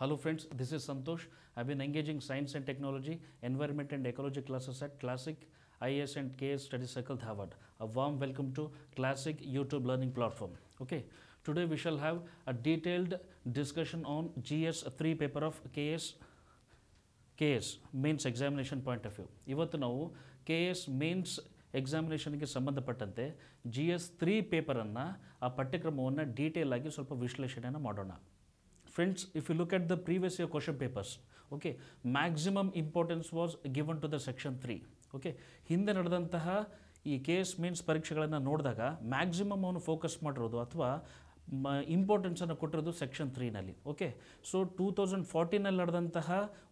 Hello friends, this is Santosh. I've been engaging science and technology, environment and ecology classes at Classic IS and KS Study Circle Harvard. A warm welcome to Classic YouTube learning platform. Okay, today we shall have a detailed discussion on GS3 paper of KS KS means examination point of view. ಇವತ್ತು ನಾವು KS means ಎಕ್ಸಾಮಿನೇಷನ್ಗೆ ಸಂಬಂಧಪಟ್ಟಂತೆ G S three ಪೇಪರನ್ನು ಆ ಪಠ್ಯಕ್ರಮವನ್ನು detail ಆಗಿ ಸ್ವಲ್ಪ ವಿಶ್ಲೇಷಣೆಯನ್ನು ಮಾಡೋಣ friends if you look at the previous year question papers okay maximum importance was given to the section three okay ಹಿಂದೆ ನಡೆದಂತಹ ಈ ಕೇಸ್ ಮೀನ್ಸ್ ಪರೀಕ್ಷೆಗಳನ್ನು ನೋಡಿದಾಗ ಮ್ಯಾಕ್ಸಿಮಮ್ ಅವನು ಫೋಕಸ್ ಮಾಡಿರೋದು ಅಥವಾ ಮ ಇಂಪಾರ್ಟೆನ್ಸನ್ನು ಕೊಟ್ಟಿರೋದು ಸೆಕ್ಷನ್ ತ್ರೀನಲ್ಲಿ ಓಕೆ ಸೊ ಟೂ ತೌಸಂಡ್ ಫಾರ್ಟೀನಲ್ಲಿ ನಡೆದಂತಹ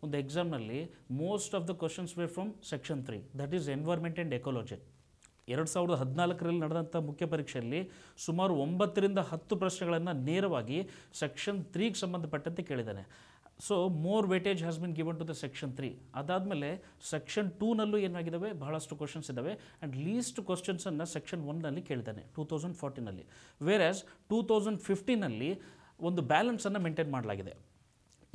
ಒಂದು ಎಕ್ಸಾಮ್ನಲ್ಲಿ most of the questions were from section three that is environment and ecology ಎರಡು ಸಾವಿರದ ಹದಿನಾಲ್ಕರಲ್ಲಿ ನಡೆದಂಥ ಮುಖ್ಯ ಪರೀಕ್ಷೆಯಲ್ಲಿ ಸುಮಾರು ಒಂಬತ್ತರಿಂದ ಹತ್ತು ಪ್ರಶ್ನೆಗಳನ್ನು ನೇರವಾಗಿ ಸೆಕ್ಷನ್ ತ್ರೀಗೆ ಸಂಬಂಧಪಟ್ಟಂತೆ ಕೇಳಿದ್ದಾನೆ so more weightage has been given to the section three ಅದಾದಮೇಲೆ ಸೆಕ್ಷನ್ ಟೂನಲ್ಲೂ ಏನಾಗಿದ್ದಾವೆ ಬಹಳಷ್ಟು ಕ್ವಶನ್ಸ್ ಇದ್ದಾವೆ ಆ್ಯಂಡ್ ಲೀಸ್ಟ್ ಕ್ವಶನ್ಸನ್ನು ಸೆಕ್ಷನ್ ಒನ್ನಲ್ಲಿ ಕೇಳಿದ್ದಾನೆ ಟೂ ತೌಸಂಡ್ ಫೋರ್ಟೀನಲ್ಲಿ ವೇರ್ ಆಸ್ ಟೂ ತೌಸಂಡ್ ಫಿಫ್ಟೀನಲ್ಲಿ ಒಂದು ಬ್ಯಾಲೆನ್ಸನ್ನು ಮೇಂಟೈನ್ ಮಾಡಲಾಗಿದೆ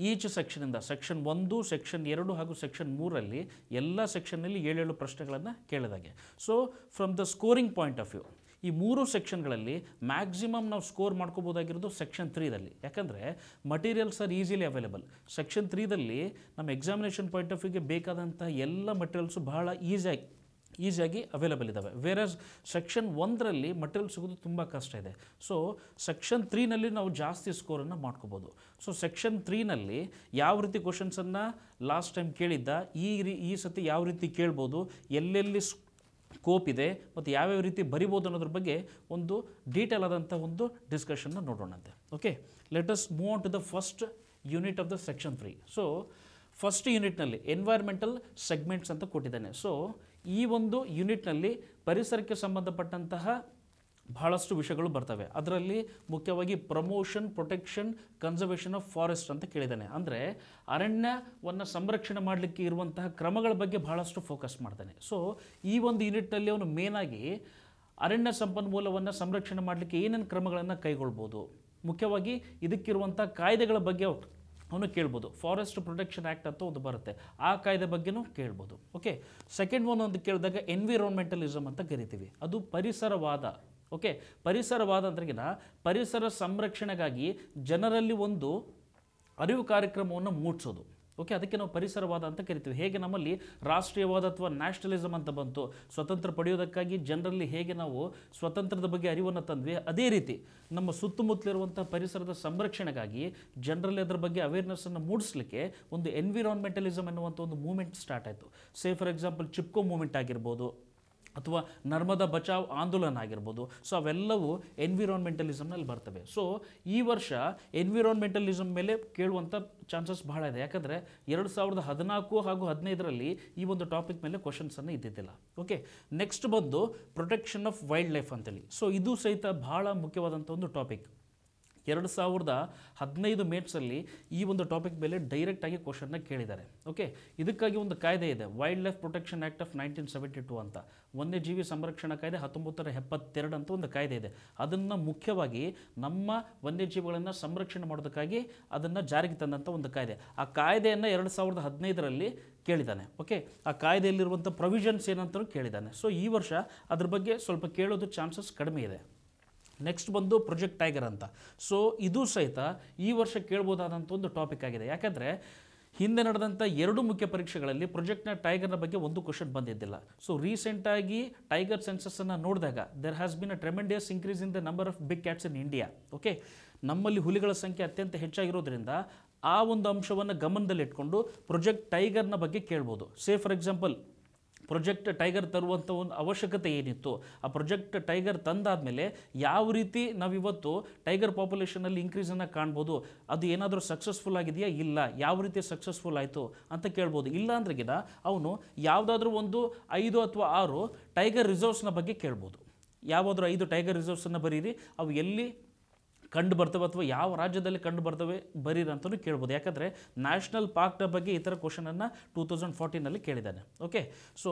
ಈಚ್ ಸೆಕ್ಷನಿಂದ ಸೆಕ್ಷನ್ ಒಂದು ಸೆಕ್ಷನ್ ಎರಡು ಹಾಗೂ ಸೆಕ್ಷನ್ ಮೂರಲ್ಲಿ ಎಲ್ಲ ಸೆಕ್ಷನ್ನಲ್ಲಿ ಏಳೇಳು ಪ್ರಶ್ನೆಗಳನ್ನು ಕೇಳಿದಾಗೆ so from the scoring point of view ಈ ಮೂರು ಸೆಕ್ಷನ್ಗಳಲ್ಲಿ ಮ್ಯಾಕ್ಸಿಮಮ್ ನಾವು ಸ್ಕೋರ್ ಮಾಡ್ಕೋಬೋದಾಗಿರೋದು ಸೆಕ್ಷನ್ ತ್ರೀದಲ್ಲಿ ಯಾಕಂದರೆ materials are easily available section ತ್ರೀದಲ್ಲಿ ನಮ್ಮ ಎಕ್ಸಾಮಿನೇಷನ್ ಪಾಯಿಂಟ್ ಆಫ್ ವ್ಯೂಗೆ ಬೇಕಾದಂಥ ಎಲ್ಲ ಮಟೀರಿಯಲ್ಸು ಬಹಳ ಈಸಿಯಾಗಿ ಈಸಿಯಾಗಿ ಅವೈಲಬಲ್ ಇದ್ದಾವೆ ವೇರಸ್ ಸೆಕ್ಷನ್ ಒಂದರಲ್ಲಿ ಮಟೀರಿಯಲ್ ಸಿಗೋದು ತುಂಬ ಕಷ್ಟ ಇದೆ ಸೊ ಸೆಕ್ಷನ್ ತ್ರೀನಲ್ಲಿ ನಾವು ಜಾಸ್ತಿ ಸ್ಕೋರನ್ನು ಮಾಡ್ಕೋಬೋದು ಸೊ ಸೆಕ್ಷನ್ ತ್ರೀನಲ್ಲಿ ಯಾವ ರೀತಿ ಕ್ವಶನ್ಸನ್ನು ಲಾಸ್ಟ್ ಟೈಮ್ ಕೇಳಿದ್ದ ಈ ರೀ ಈ ಸತಿ ಯಾವ ರೀತಿ ಕೇಳ್ಬೋದು ಎಲ್ಲೆಲ್ಲಿ ಸ್ಕೋಪ್ ಇದೆ ಮತ್ತು ಯಾವ್ಯಾವ ರೀತಿ ಬರಿಬೋದು ಅನ್ನೋದ್ರ ಬಗ್ಗೆ ಒಂದು ಡೀಟೇಲ್ ಆದಂಥ ಒಂದು ಡಿಸ್ಕಷನ್ನ ನೋಡೋಣಂತೆ okay let's move on to the first unit of the section three so first ಯೂನಿಟ್ನಲ್ಲಿ ಎನ್ವೈರ್ಮೆಂಟಲ್ ಸೆಗ್ಮೆಂಟ್ಸ್ ಅಂತ ಕೊಟ್ಟಿದ್ದಾನೆ ಸೊ ಈ ಒಂದು ಯೂನಿಟ್ನಲ್ಲಿ ಪರಿಸರಕ್ಕೆ ಸಂಬಂಧಪಟ್ಟಂತಹ ಬಹಳಷ್ಟು ವಿಷಯಗಳು ಬರ್ತವೆ ಅದರಲ್ಲಿ ಮುಖ್ಯವಾಗಿ promotion protection conservation of forest ಅಂತ ಕೇಳಿದ್ದಾನೆ ಅಂದರೆ ಅರಣ್ಯವನ್ನು ಸಂರಕ್ಷಣೆ ಮಾಡಲಿಕ್ಕೆ ಇರುವಂತಹ ಕ್ರಮಗಳ ಬಗ್ಗೆ ಬಹಳಷ್ಟು ಫೋಕಸ್ ಮಾಡ್ತಾನೆ ಸೊ ಈ ಒಂದು ಯೂನಿಟ್ನಲ್ಲಿ ಅವನು ಮೇನಾಗಿ ಅರಣ್ಯ ಸಂಪನ್ಮೂಲವನ್ನು ಸಂರಕ್ಷಣೆ ಮಾಡಲಿಕ್ಕೆ ಏನೇನು ಕ್ರಮಗಳನ್ನು ಕೈಗೊಳ್ಬೋದು ಮುಖ್ಯವಾಗಿ ಇದಕ್ಕಿರುವಂಥ ಕಾಯ್ದೆಗಳ ಬಗ್ಗೆ ಅವನು ಕೇಳ್ಬೋದು ಫಾರೆಸ್ಟ್ ಪ್ರೊಟೆಕ್ಷನ್ ಆ್ಯಕ್ಟ್ ಅಂತ ಒಂದು ಬರುತ್ತೆ ಆ ಕಾಯ್ದೆ ಬಗ್ಗೆನೂ ಕೇಳ್ಬೋದು ಓಕೆ ಸೆಕೆಂಡ್ ಒನ್ ಒಂದು ಕೇಳಿದಾಗ ಎನ್ವಿರಾನ್ಮೆಂಟಲಿಸಮ್ ಅಂತ ಕರಿತೀವಿ ಅದು ಪರಿಸರವಾದ ಓಕೆ ಪರಿಸರವಾದ ಅಂದ್ರಗಿನ ಪರಿಸರ ಸಂರಕ್ಷಣೆಗಾಗಿ ಜನರಲ್ಲಿ ಒಂದು ಅರಿವು ಕಾರ್ಯಕ್ರಮವನ್ನು ಮೂಡಿಸೋದು ಓಕೆ ಅದಕ್ಕೆ ನಾವು ಪರಿಸರವಾದ ಅಂತ ಕರಿತೀವಿ ಹೇಗೆ ನಮ್ಮಲ್ಲಿ ರಾಷ್ಟ್ರೀಯವಾದ ಅಥವಾ ನ್ಯಾಷನಲಿಸಮ್ ಅಂತ ಬಂತು ಸ್ವತಂತ್ರ ಪಡೆಯೋದಕ್ಕಾಗಿ ಜನರಲ್ಲಿ ಹೇಗೆ ನಾವು ಸ್ವತಂತ್ರದ ಬಗ್ಗೆ ಅರಿವನ್ನು ತಂದ್ವಿ ಅದೇ ರೀತಿ ನಮ್ಮ ಸುತ್ತಮುತ್ತಲಿರುವಂಥ ಪರಿಸರದ ಸಂರಕ್ಷಣೆಗಾಗಿ ಜನರಲ್ಲಿ ಅದರ ಬಗ್ಗೆ ಅವೇರ್ನೆಸ್ಸನ್ನು ಮೂಡಿಸಲಿಕ್ಕೆ ಒಂದು ಎನ್ವಿರಾನ್ಮೆಂಟಲಿಸಮ್ ಎನ್ನುವಂಥ ಒಂದು ಮೂಮೆಂಟ್ ಸ್ಟಾರ್ಟ್ ಆಯಿತು say for example Chipko movement ಆಗಿರ್ಬೋದು ಅಥವಾ ನರ್ಮದಾ ಬಚಾವ್ ಆಂದೋಲನ ಆಗಿರ್ಬೋದು ಸೊ ಅವೆಲ್ಲವೂ ಎನ್ವಿರಾನ್ಮೆಂಟಲಿಸಮ್ನಲ್ಲಿ ಬರ್ತವೆ ಸೊ ಈ ವರ್ಷ ಎನ್ವಿರಾನ್ಮೆಂಟಲಿಸಮ್ ಮೇಲೆ ಕೇಳುವಂಥ ಚಾನ್ಸಸ್ ಬಹಳ ಇದೆ ಯಾಕಂದರೆ ಎರಡು ಸಾವಿರದ ಹದಿನಾಲ್ಕು ಹಾಗೂ ಹದಿನೈದರಲ್ಲಿ ಈ ಒಂದು ಟಾಪಿಕ್ ಮೇಲೆ ಕ್ವಶನ್ಸನ್ನು ಇದ್ದಿದ್ದಿಲ್ಲ ಓಕೆ ನೆಕ್ಸ್ಟ್ ಬಂದು ಪ್ರೊಟೆಕ್ಷನ್ ಆಫ್ ವೈಲ್ಡ್ ಲೈಫ್ ಅಂತೇಳಿ ಸೊ ಇದು ಸಹಿತ ಬಹಳ ಮುಖ್ಯವಾದಂಥ ಒಂದು ಟಾಪಿಕ್ ಎರಡು ಸಾವಿರದ ಹದಿನೈದು ಮೇಟ್ಸಲ್ಲಿ ಈ ಒಂದು ಟಾಪಿಕ್ ಮೇಲೆ ಡೈರೆಕ್ಟಾಗಿ ಕ್ವಶನ್ನ ಕೇಳಿದ್ದಾರೆ ಓಕೆ ಇದಕ್ಕಾಗಿ ಒಂದು ಕಾಯ್ದೆ ಇದೆ wildlife protection act of nineteen seventy two ಅಂತ ವನ್ಯಜೀವಿ ಸಂರಕ್ಷಣಾ ಕಾಯ್ದೆ ಹತ್ತೊಂಬತ್ತರ ಎಪ್ಪತ್ತೆರಡು ಅಂತ ಒಂದು ಕಾಯ್ದೆ ಇದೆ ಅದನ್ನು ಮುಖ್ಯವಾಗಿ ನಮ್ಮ ವನ್ಯಜೀವಿಗಳನ್ನು ಸಂರಕ್ಷಣೆ ಮಾಡೋದಕ್ಕಾಗಿ ಅದನ್ನು ಜಾರಿಗೆ ತಂದಂಥ ಒಂದು ಕಾಯ್ದೆ ಆ ಕಾಯ್ದೆಯನ್ನು ಎರಡು ಸಾವಿರದ ಹದಿನೈದರಲ್ಲಿ ಕೇಳಿದ್ದಾನೆ ಓಕೆ ಆ ಕಾಯ್ದೆಯಲ್ಲಿರುವಂಥ ಪ್ರೊವಿಷನ್ಸ್ ಏನಂತಲೂ ಕೇಳಿದ್ದಾನೆ ಸೊ ಈ ವರ್ಷ ಅದ್ರ ಬಗ್ಗೆ ಸ್ವಲ್ಪ ಕೇಳೋದು ಚಾನ್ಸಸ್ ಕಡಿಮೆ ಇದೆ ನೆಕ್ಸ್ಟ್ ಬಂದು ಪ್ರೊಜೆಕ್ಟ್ ಟೈಗರ್ ಅಂತ ಸೊ ಇದು ಸಹಿತ ಈ ವರ್ಷ ಕೇಳ್ಬೋದಾದಂಥ ಒಂದು ಟಾಪಿಕ್ ಆಗಿದೆ ಯಾಕೆಂದರೆ ಹಿಂದೆ ನಡೆದಂಥ ಎರಡು ಮುಖ್ಯ ಪರೀಕ್ಷೆಗಳಲ್ಲಿ ಪ್ರೊಜೆಕ್ಟ್ನ ಟೈಗರ್ನ ಬಗ್ಗೆ ಒಂದು ಕ್ವಶನ್ ಬಂದಿದ್ದಿಲ್ಲ ಸೊ ರೀಸೆಂಟಾಗಿ ಟೈಗರ್ ಸೆನ್ಸಸ್ಸನ್ನು ನೋಡಿದಾಗ there has been a tremendous increase in the number of big cats in India okay ನಮ್ಮಲ್ಲಿ ಹುಲಿಗಳ ಸಂಖ್ಯೆ ಅತ್ಯಂತ ಹೆಚ್ಚಾಗಿರೋದ್ರಿಂದ ಆ ಒಂದು ಅಂಶವನ್ನು ಗಮನದಲ್ಲಿಟ್ಕೊಂಡು ಪ್ರೊಜೆಕ್ಟ್ ಟೈಗರ್ನ ಬಗ್ಗೆ ಕೇಳ್ಬೋದು say for example project tiger ತರುವಂಥ ಒಂದು ಅವಶ್ಯಕತೆ ಏನಿತ್ತು ಆ ಪ್ರೊಜೆಕ್ಟ್ ಟೈಗರ್ ತಂದಾದಮೇಲೆ ಯಾವ ರೀತಿ ನಾವಿವತ್ತು ಟೈಗರ್ ಪಾಪ್ಯುಲೇಷನಲ್ಲಿ ಇನ್ಕ್ರೀಸನ್ನು ಕಾಣ್ಬೋದು ಅದು ಏನಾದರೂ ಸಕ್ಸಸ್ಫುಲ್ ಆಗಿದೆಯಾ ಇಲ್ಲ ಯಾವ ರೀತಿ ಸಕ್ಸಸ್ಫುಲ್ ಆಯಿತು ಅಂತ ಕೇಳ್ಬೋದು ಇಲ್ಲ ಅಂದ್ರೆಗಿನ ಅವನು ಯಾವುದಾದ್ರೂ ಒಂದು ಐದು ಅಥವಾ ಆರು ಟೈಗರ್ ರಿಸರ್ವ್ಸ್ನ ಬಗ್ಗೆ ಕೇಳ್ಬೋದು ಯಾವಾದರೂ ಐದು ಟೈಗರ್ ರಿಸರ್ವ್ಸನ್ನು ಬರೀರಿ ಅವು ಎಲ್ಲಿ ಕಂಡು ಬರ್ತವೆ ಅಥವಾ ಯಾವ ರಾಜ್ಯದಲ್ಲಿ ಕಂಡು ಬರ್ತವೆ ಬರೀರಂತಲೂ ಅಂತಲೂ ಕೇಳ್ಬೋದು ಯಾಕಂದರೆ ನ್ಯಾಷನಲ್ ಪಾರ್ಕ್ನ ಬಗ್ಗೆ ಈ ಥರ ಕ್ವಶನನ್ನು ಟೂ ತೌಸಂಡ್ ಫೋರ್ಟೀನಲ್ಲಿ ಕೇಳಿದ್ದಾನೆ ಓಕೆ ಸೊ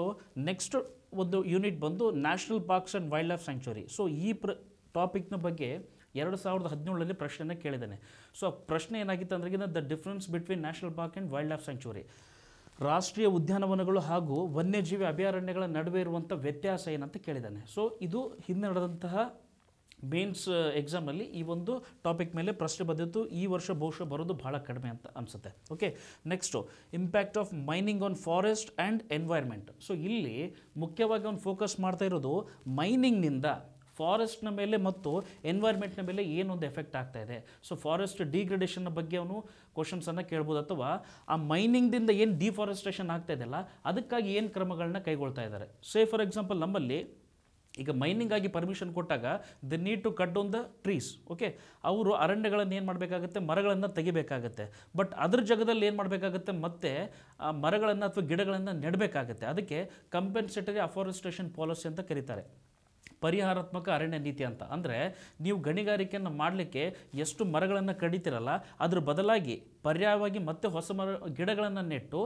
ನೆಕ್ಸ್ಟ್ ಒಂದು ಯೂನಿಟ್ ಬಂದು national parks and wildlife sanctuary so ಈ ಪ್ರ ಟಾಪಿಕ್ನ ಬಗ್ಗೆ ಎರಡು ಸಾವಿರದ ಹದಿನೇಳರಲ್ಲಿ ಪ್ರಶ್ನೆಯನ್ನು ಕೇಳಿದ್ದಾನೆ ಸೊ ಪ್ರಶ್ನೆ ಏನಾಗಿತ್ತು ಅಂದ್ರೆ the difference between national park and wildlife sanctuary ರಾಷ್ಟ್ರೀಯ ಉದ್ಯಾನವನಗಳು ಹಾಗೂ ವನ್ಯಜೀವಿ ಅಭಯಾರಣ್ಯಗಳ ನಡುವೆ ಇರುವಂಥ ವ್ಯತ್ಯಾಸ ಏನಂತ ಕೇಳಿದ್ದಾನೆ ಸೊ ಇದು ಹಿಂದೆ ನಡೆದಂತಹ ಮೇನ್ಸ್ ಎಕ್ಸಾಮಲ್ಲಿ uh, ಈ ಒಂದು ಟಾಪಿಕ್ ಮೇಲೆ ಪ್ರಶ್ನೆ ಬಂದಿತ್ತು ಈ ವರ್ಷ ಬಹುಶಃ ಬರೋದು ಭಾಳ ಕಡಿಮೆ ಅಂತ ಅನಿಸುತ್ತೆ okay next impact of mining on forest and environment so ಇಲ್ಲಿ ಮುಖ್ಯವಾಗಿ ಅವ್ನು ಫೋಕಸ್ ಮಾಡ್ತಾ ಇರೋದು ಮೈನಿಂಗ್ನಿಂದ ಫಾರೆಸ್ಟ್ನ ಮೇಲೆ ಮತ್ತು ಎನ್ವೈರ್ಮೆಂಟ್ನ ಮೇಲೆ ಏನೊಂದು ಎಫೆಕ್ಟ್ ಆಗ್ತಾ ಇದೆ ಸೊ ಫಾರೆಸ್ಟ್ ಡಿಗ್ರೆಡೇಷನ್ನ ಬಗ್ಗೆ ಅವನು ಕ್ವಶನ್ಸನ್ನು ಕೇಳ್ಬೋದು ಅಥವಾ ಆ ಮೈನಿಂಗ್ದಿಂದ ಏನು ಡಿಫಾರೆಸ್ಟೇಷನ್ ಆಗ್ತಾ ಇದೆಯಲ್ಲ ಅದಕ್ಕಾಗಿ ಏನು ಕ್ರಮಗಳನ್ನ ಕೈಗೊಳ್ತಾ ಇದ್ದಾರೆ ಸೇ ಫಾರ್ ಎಕ್ಸಾಂಪಲ್ ನಮ್ಮಲ್ಲಿ ಈಗ ಮೈನಿಂಗಾಗಿ ಪರ್ಮಿಷನ್ ಕೊಟ್ಟಾಗ the need to cut on the trees okay ಅವರು ಅರಣ್ಯಗಳನ್ನು ಏನು ಮಾಡಬೇಕಾಗುತ್ತೆ ಮರಗಳನ್ನು ತೆಗಿಬೇಕಾಗತ್ತೆ ಬಟ್ ಅದ್ರ ಜಾಗದಲ್ಲಿ ಏನು ಮಾಡಬೇಕಾಗುತ್ತೆ ಮತ್ತೆ ಮರಗಳನ್ನು ಅಥವಾ ಗಿಡಗಳನ್ನು ನೆಡಬೇಕಾಗತ್ತೆ ಅದಕ್ಕೆ ಕಂಪೆನ್ಸೇಟರಿ ಅಫಾರೆಸ್ಟೇಷನ್ ಪಾಲಿಸಿ ಅಂತ ಕರೀತಾರೆ ಪರಿಹಾರಾತ್ಮಕ ಅರಣ್ಯ ನೀತಿ ಅಂತ ಅಂದರೆ ನೀವು ಗಣಿಗಾರಿಕೆಯನ್ನು ಮಾಡಲಿಕ್ಕೆ ಎಷ್ಟು ಮರಗಳನ್ನು ಕಡಿತಿರಲ್ಲ ಅದ್ರ ಬದಲಾಗಿ ಪರ್ಯಾಯವಾಗಿ ಮತ್ತೆ ಹೊಸ ಮರ ಗಿಡಗಳನ್ನು ನೆಟ್ಟು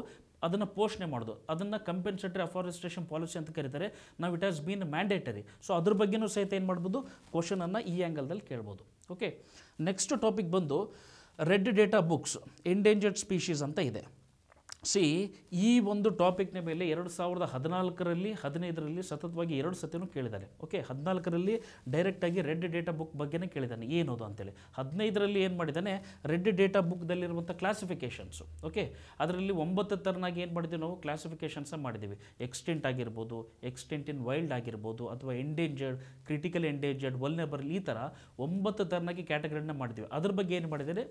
ಅದನ್ನು ಪೋಷಣೆ ಮಾಡೋದು ಅದನ್ನು ಕಂಪೆನ್ಸೇಟರಿ ಅಫಾರೆಸ್ಟೇಷನ್ ಪಾಲಿಸಿ ಅಂತ ಕರೀತಾರೆ ನಾವು it has been mandatory so ಅದ್ರ ಬಗ್ಗೆಯೂ ಸಹಿತ ಏನು ಮಾಡ್ಬೋದು ಕ್ವಶನನ್ನು ಈ ಆ್ಯಂಗಲ್ದಲ್ಲಿ ಕೇಳ್ಬೋದು ಓಕೆ ನೆಕ್ಸ್ಟ್ ಟಾಪಿಕ್ ಬಂದು red data books endangered species ಅಂತ ಇದೆ ಸಿ ಈ ಒಂದು ಟಾಪಿಕ್ನ ಮೇಲೆ ಎರಡು ಸಾವಿರದ ಹದಿನಾಲ್ಕರಲ್ಲಿ ಹದಿನೈದರಲ್ಲಿ ಸತತವಾಗಿ ಎರಡು ಸತಿನೂ ಕೇಳಿದ್ದಾನೆ ಓಕೆ ಹದಿನಾಲ್ಕರಲ್ಲಿ ಡೈರೆಕ್ಟಾಗಿ ರೆಡ್ ಡೇಟಾ ಬುಕ್ ಬಗ್ಗೆನೇ ಕೇಳಿದ್ದಾನೆ ಏನೋದು ಅಂತೇಳಿ ಹದಿನೈದರಲ್ಲಿ ಏನು ಮಾಡಿದ್ದಾನೆ ರೆಡ್ ಡೇಟಾ ಬುಕ್ದಲ್ಲಿರುವಂಥ ಕ್ಲಾಸಿಫಿಕೇಷನ್ಸು ಓಕೆ ಅದರಲ್ಲಿ ಒಂಬತ್ತು ಥರನಾಗಿ ಏನು ಮಾಡಿದ್ವಿ ನಾವು ಕ್ಲಾಸಿಫಿಕೇಷನ್ಸ ಮಾಡಿದ್ದೀವಿ ಎಕ್ಸ್ಟೆಂಟ್ ಆಗಿರ್ಬೋದು ಎಕ್ಸ್ಟೆಂಟ್ ಇನ್ ವೈಲ್ಡ್ ಆಗಿರ್ಬೋದು ಅಥವಾ ಎಂಡೇಂಜರ್ಡ್ ಕ್ರಿಟಿಕಲ್ ಎಂಡೇಂಜರ್ಡ್ ವಲ್ನೆಬಲ್ ಈ ಥರ ಒಂಬತ್ತು ಥರನಾಗಿ ಕ್ಯಾಟಗರಿನ ಮಾಡಿದ್ದೀವಿ ಅದ್ರ ಬಗ್ಗೆ ಏನು ಮಾಡಿದ್ದಾರೆ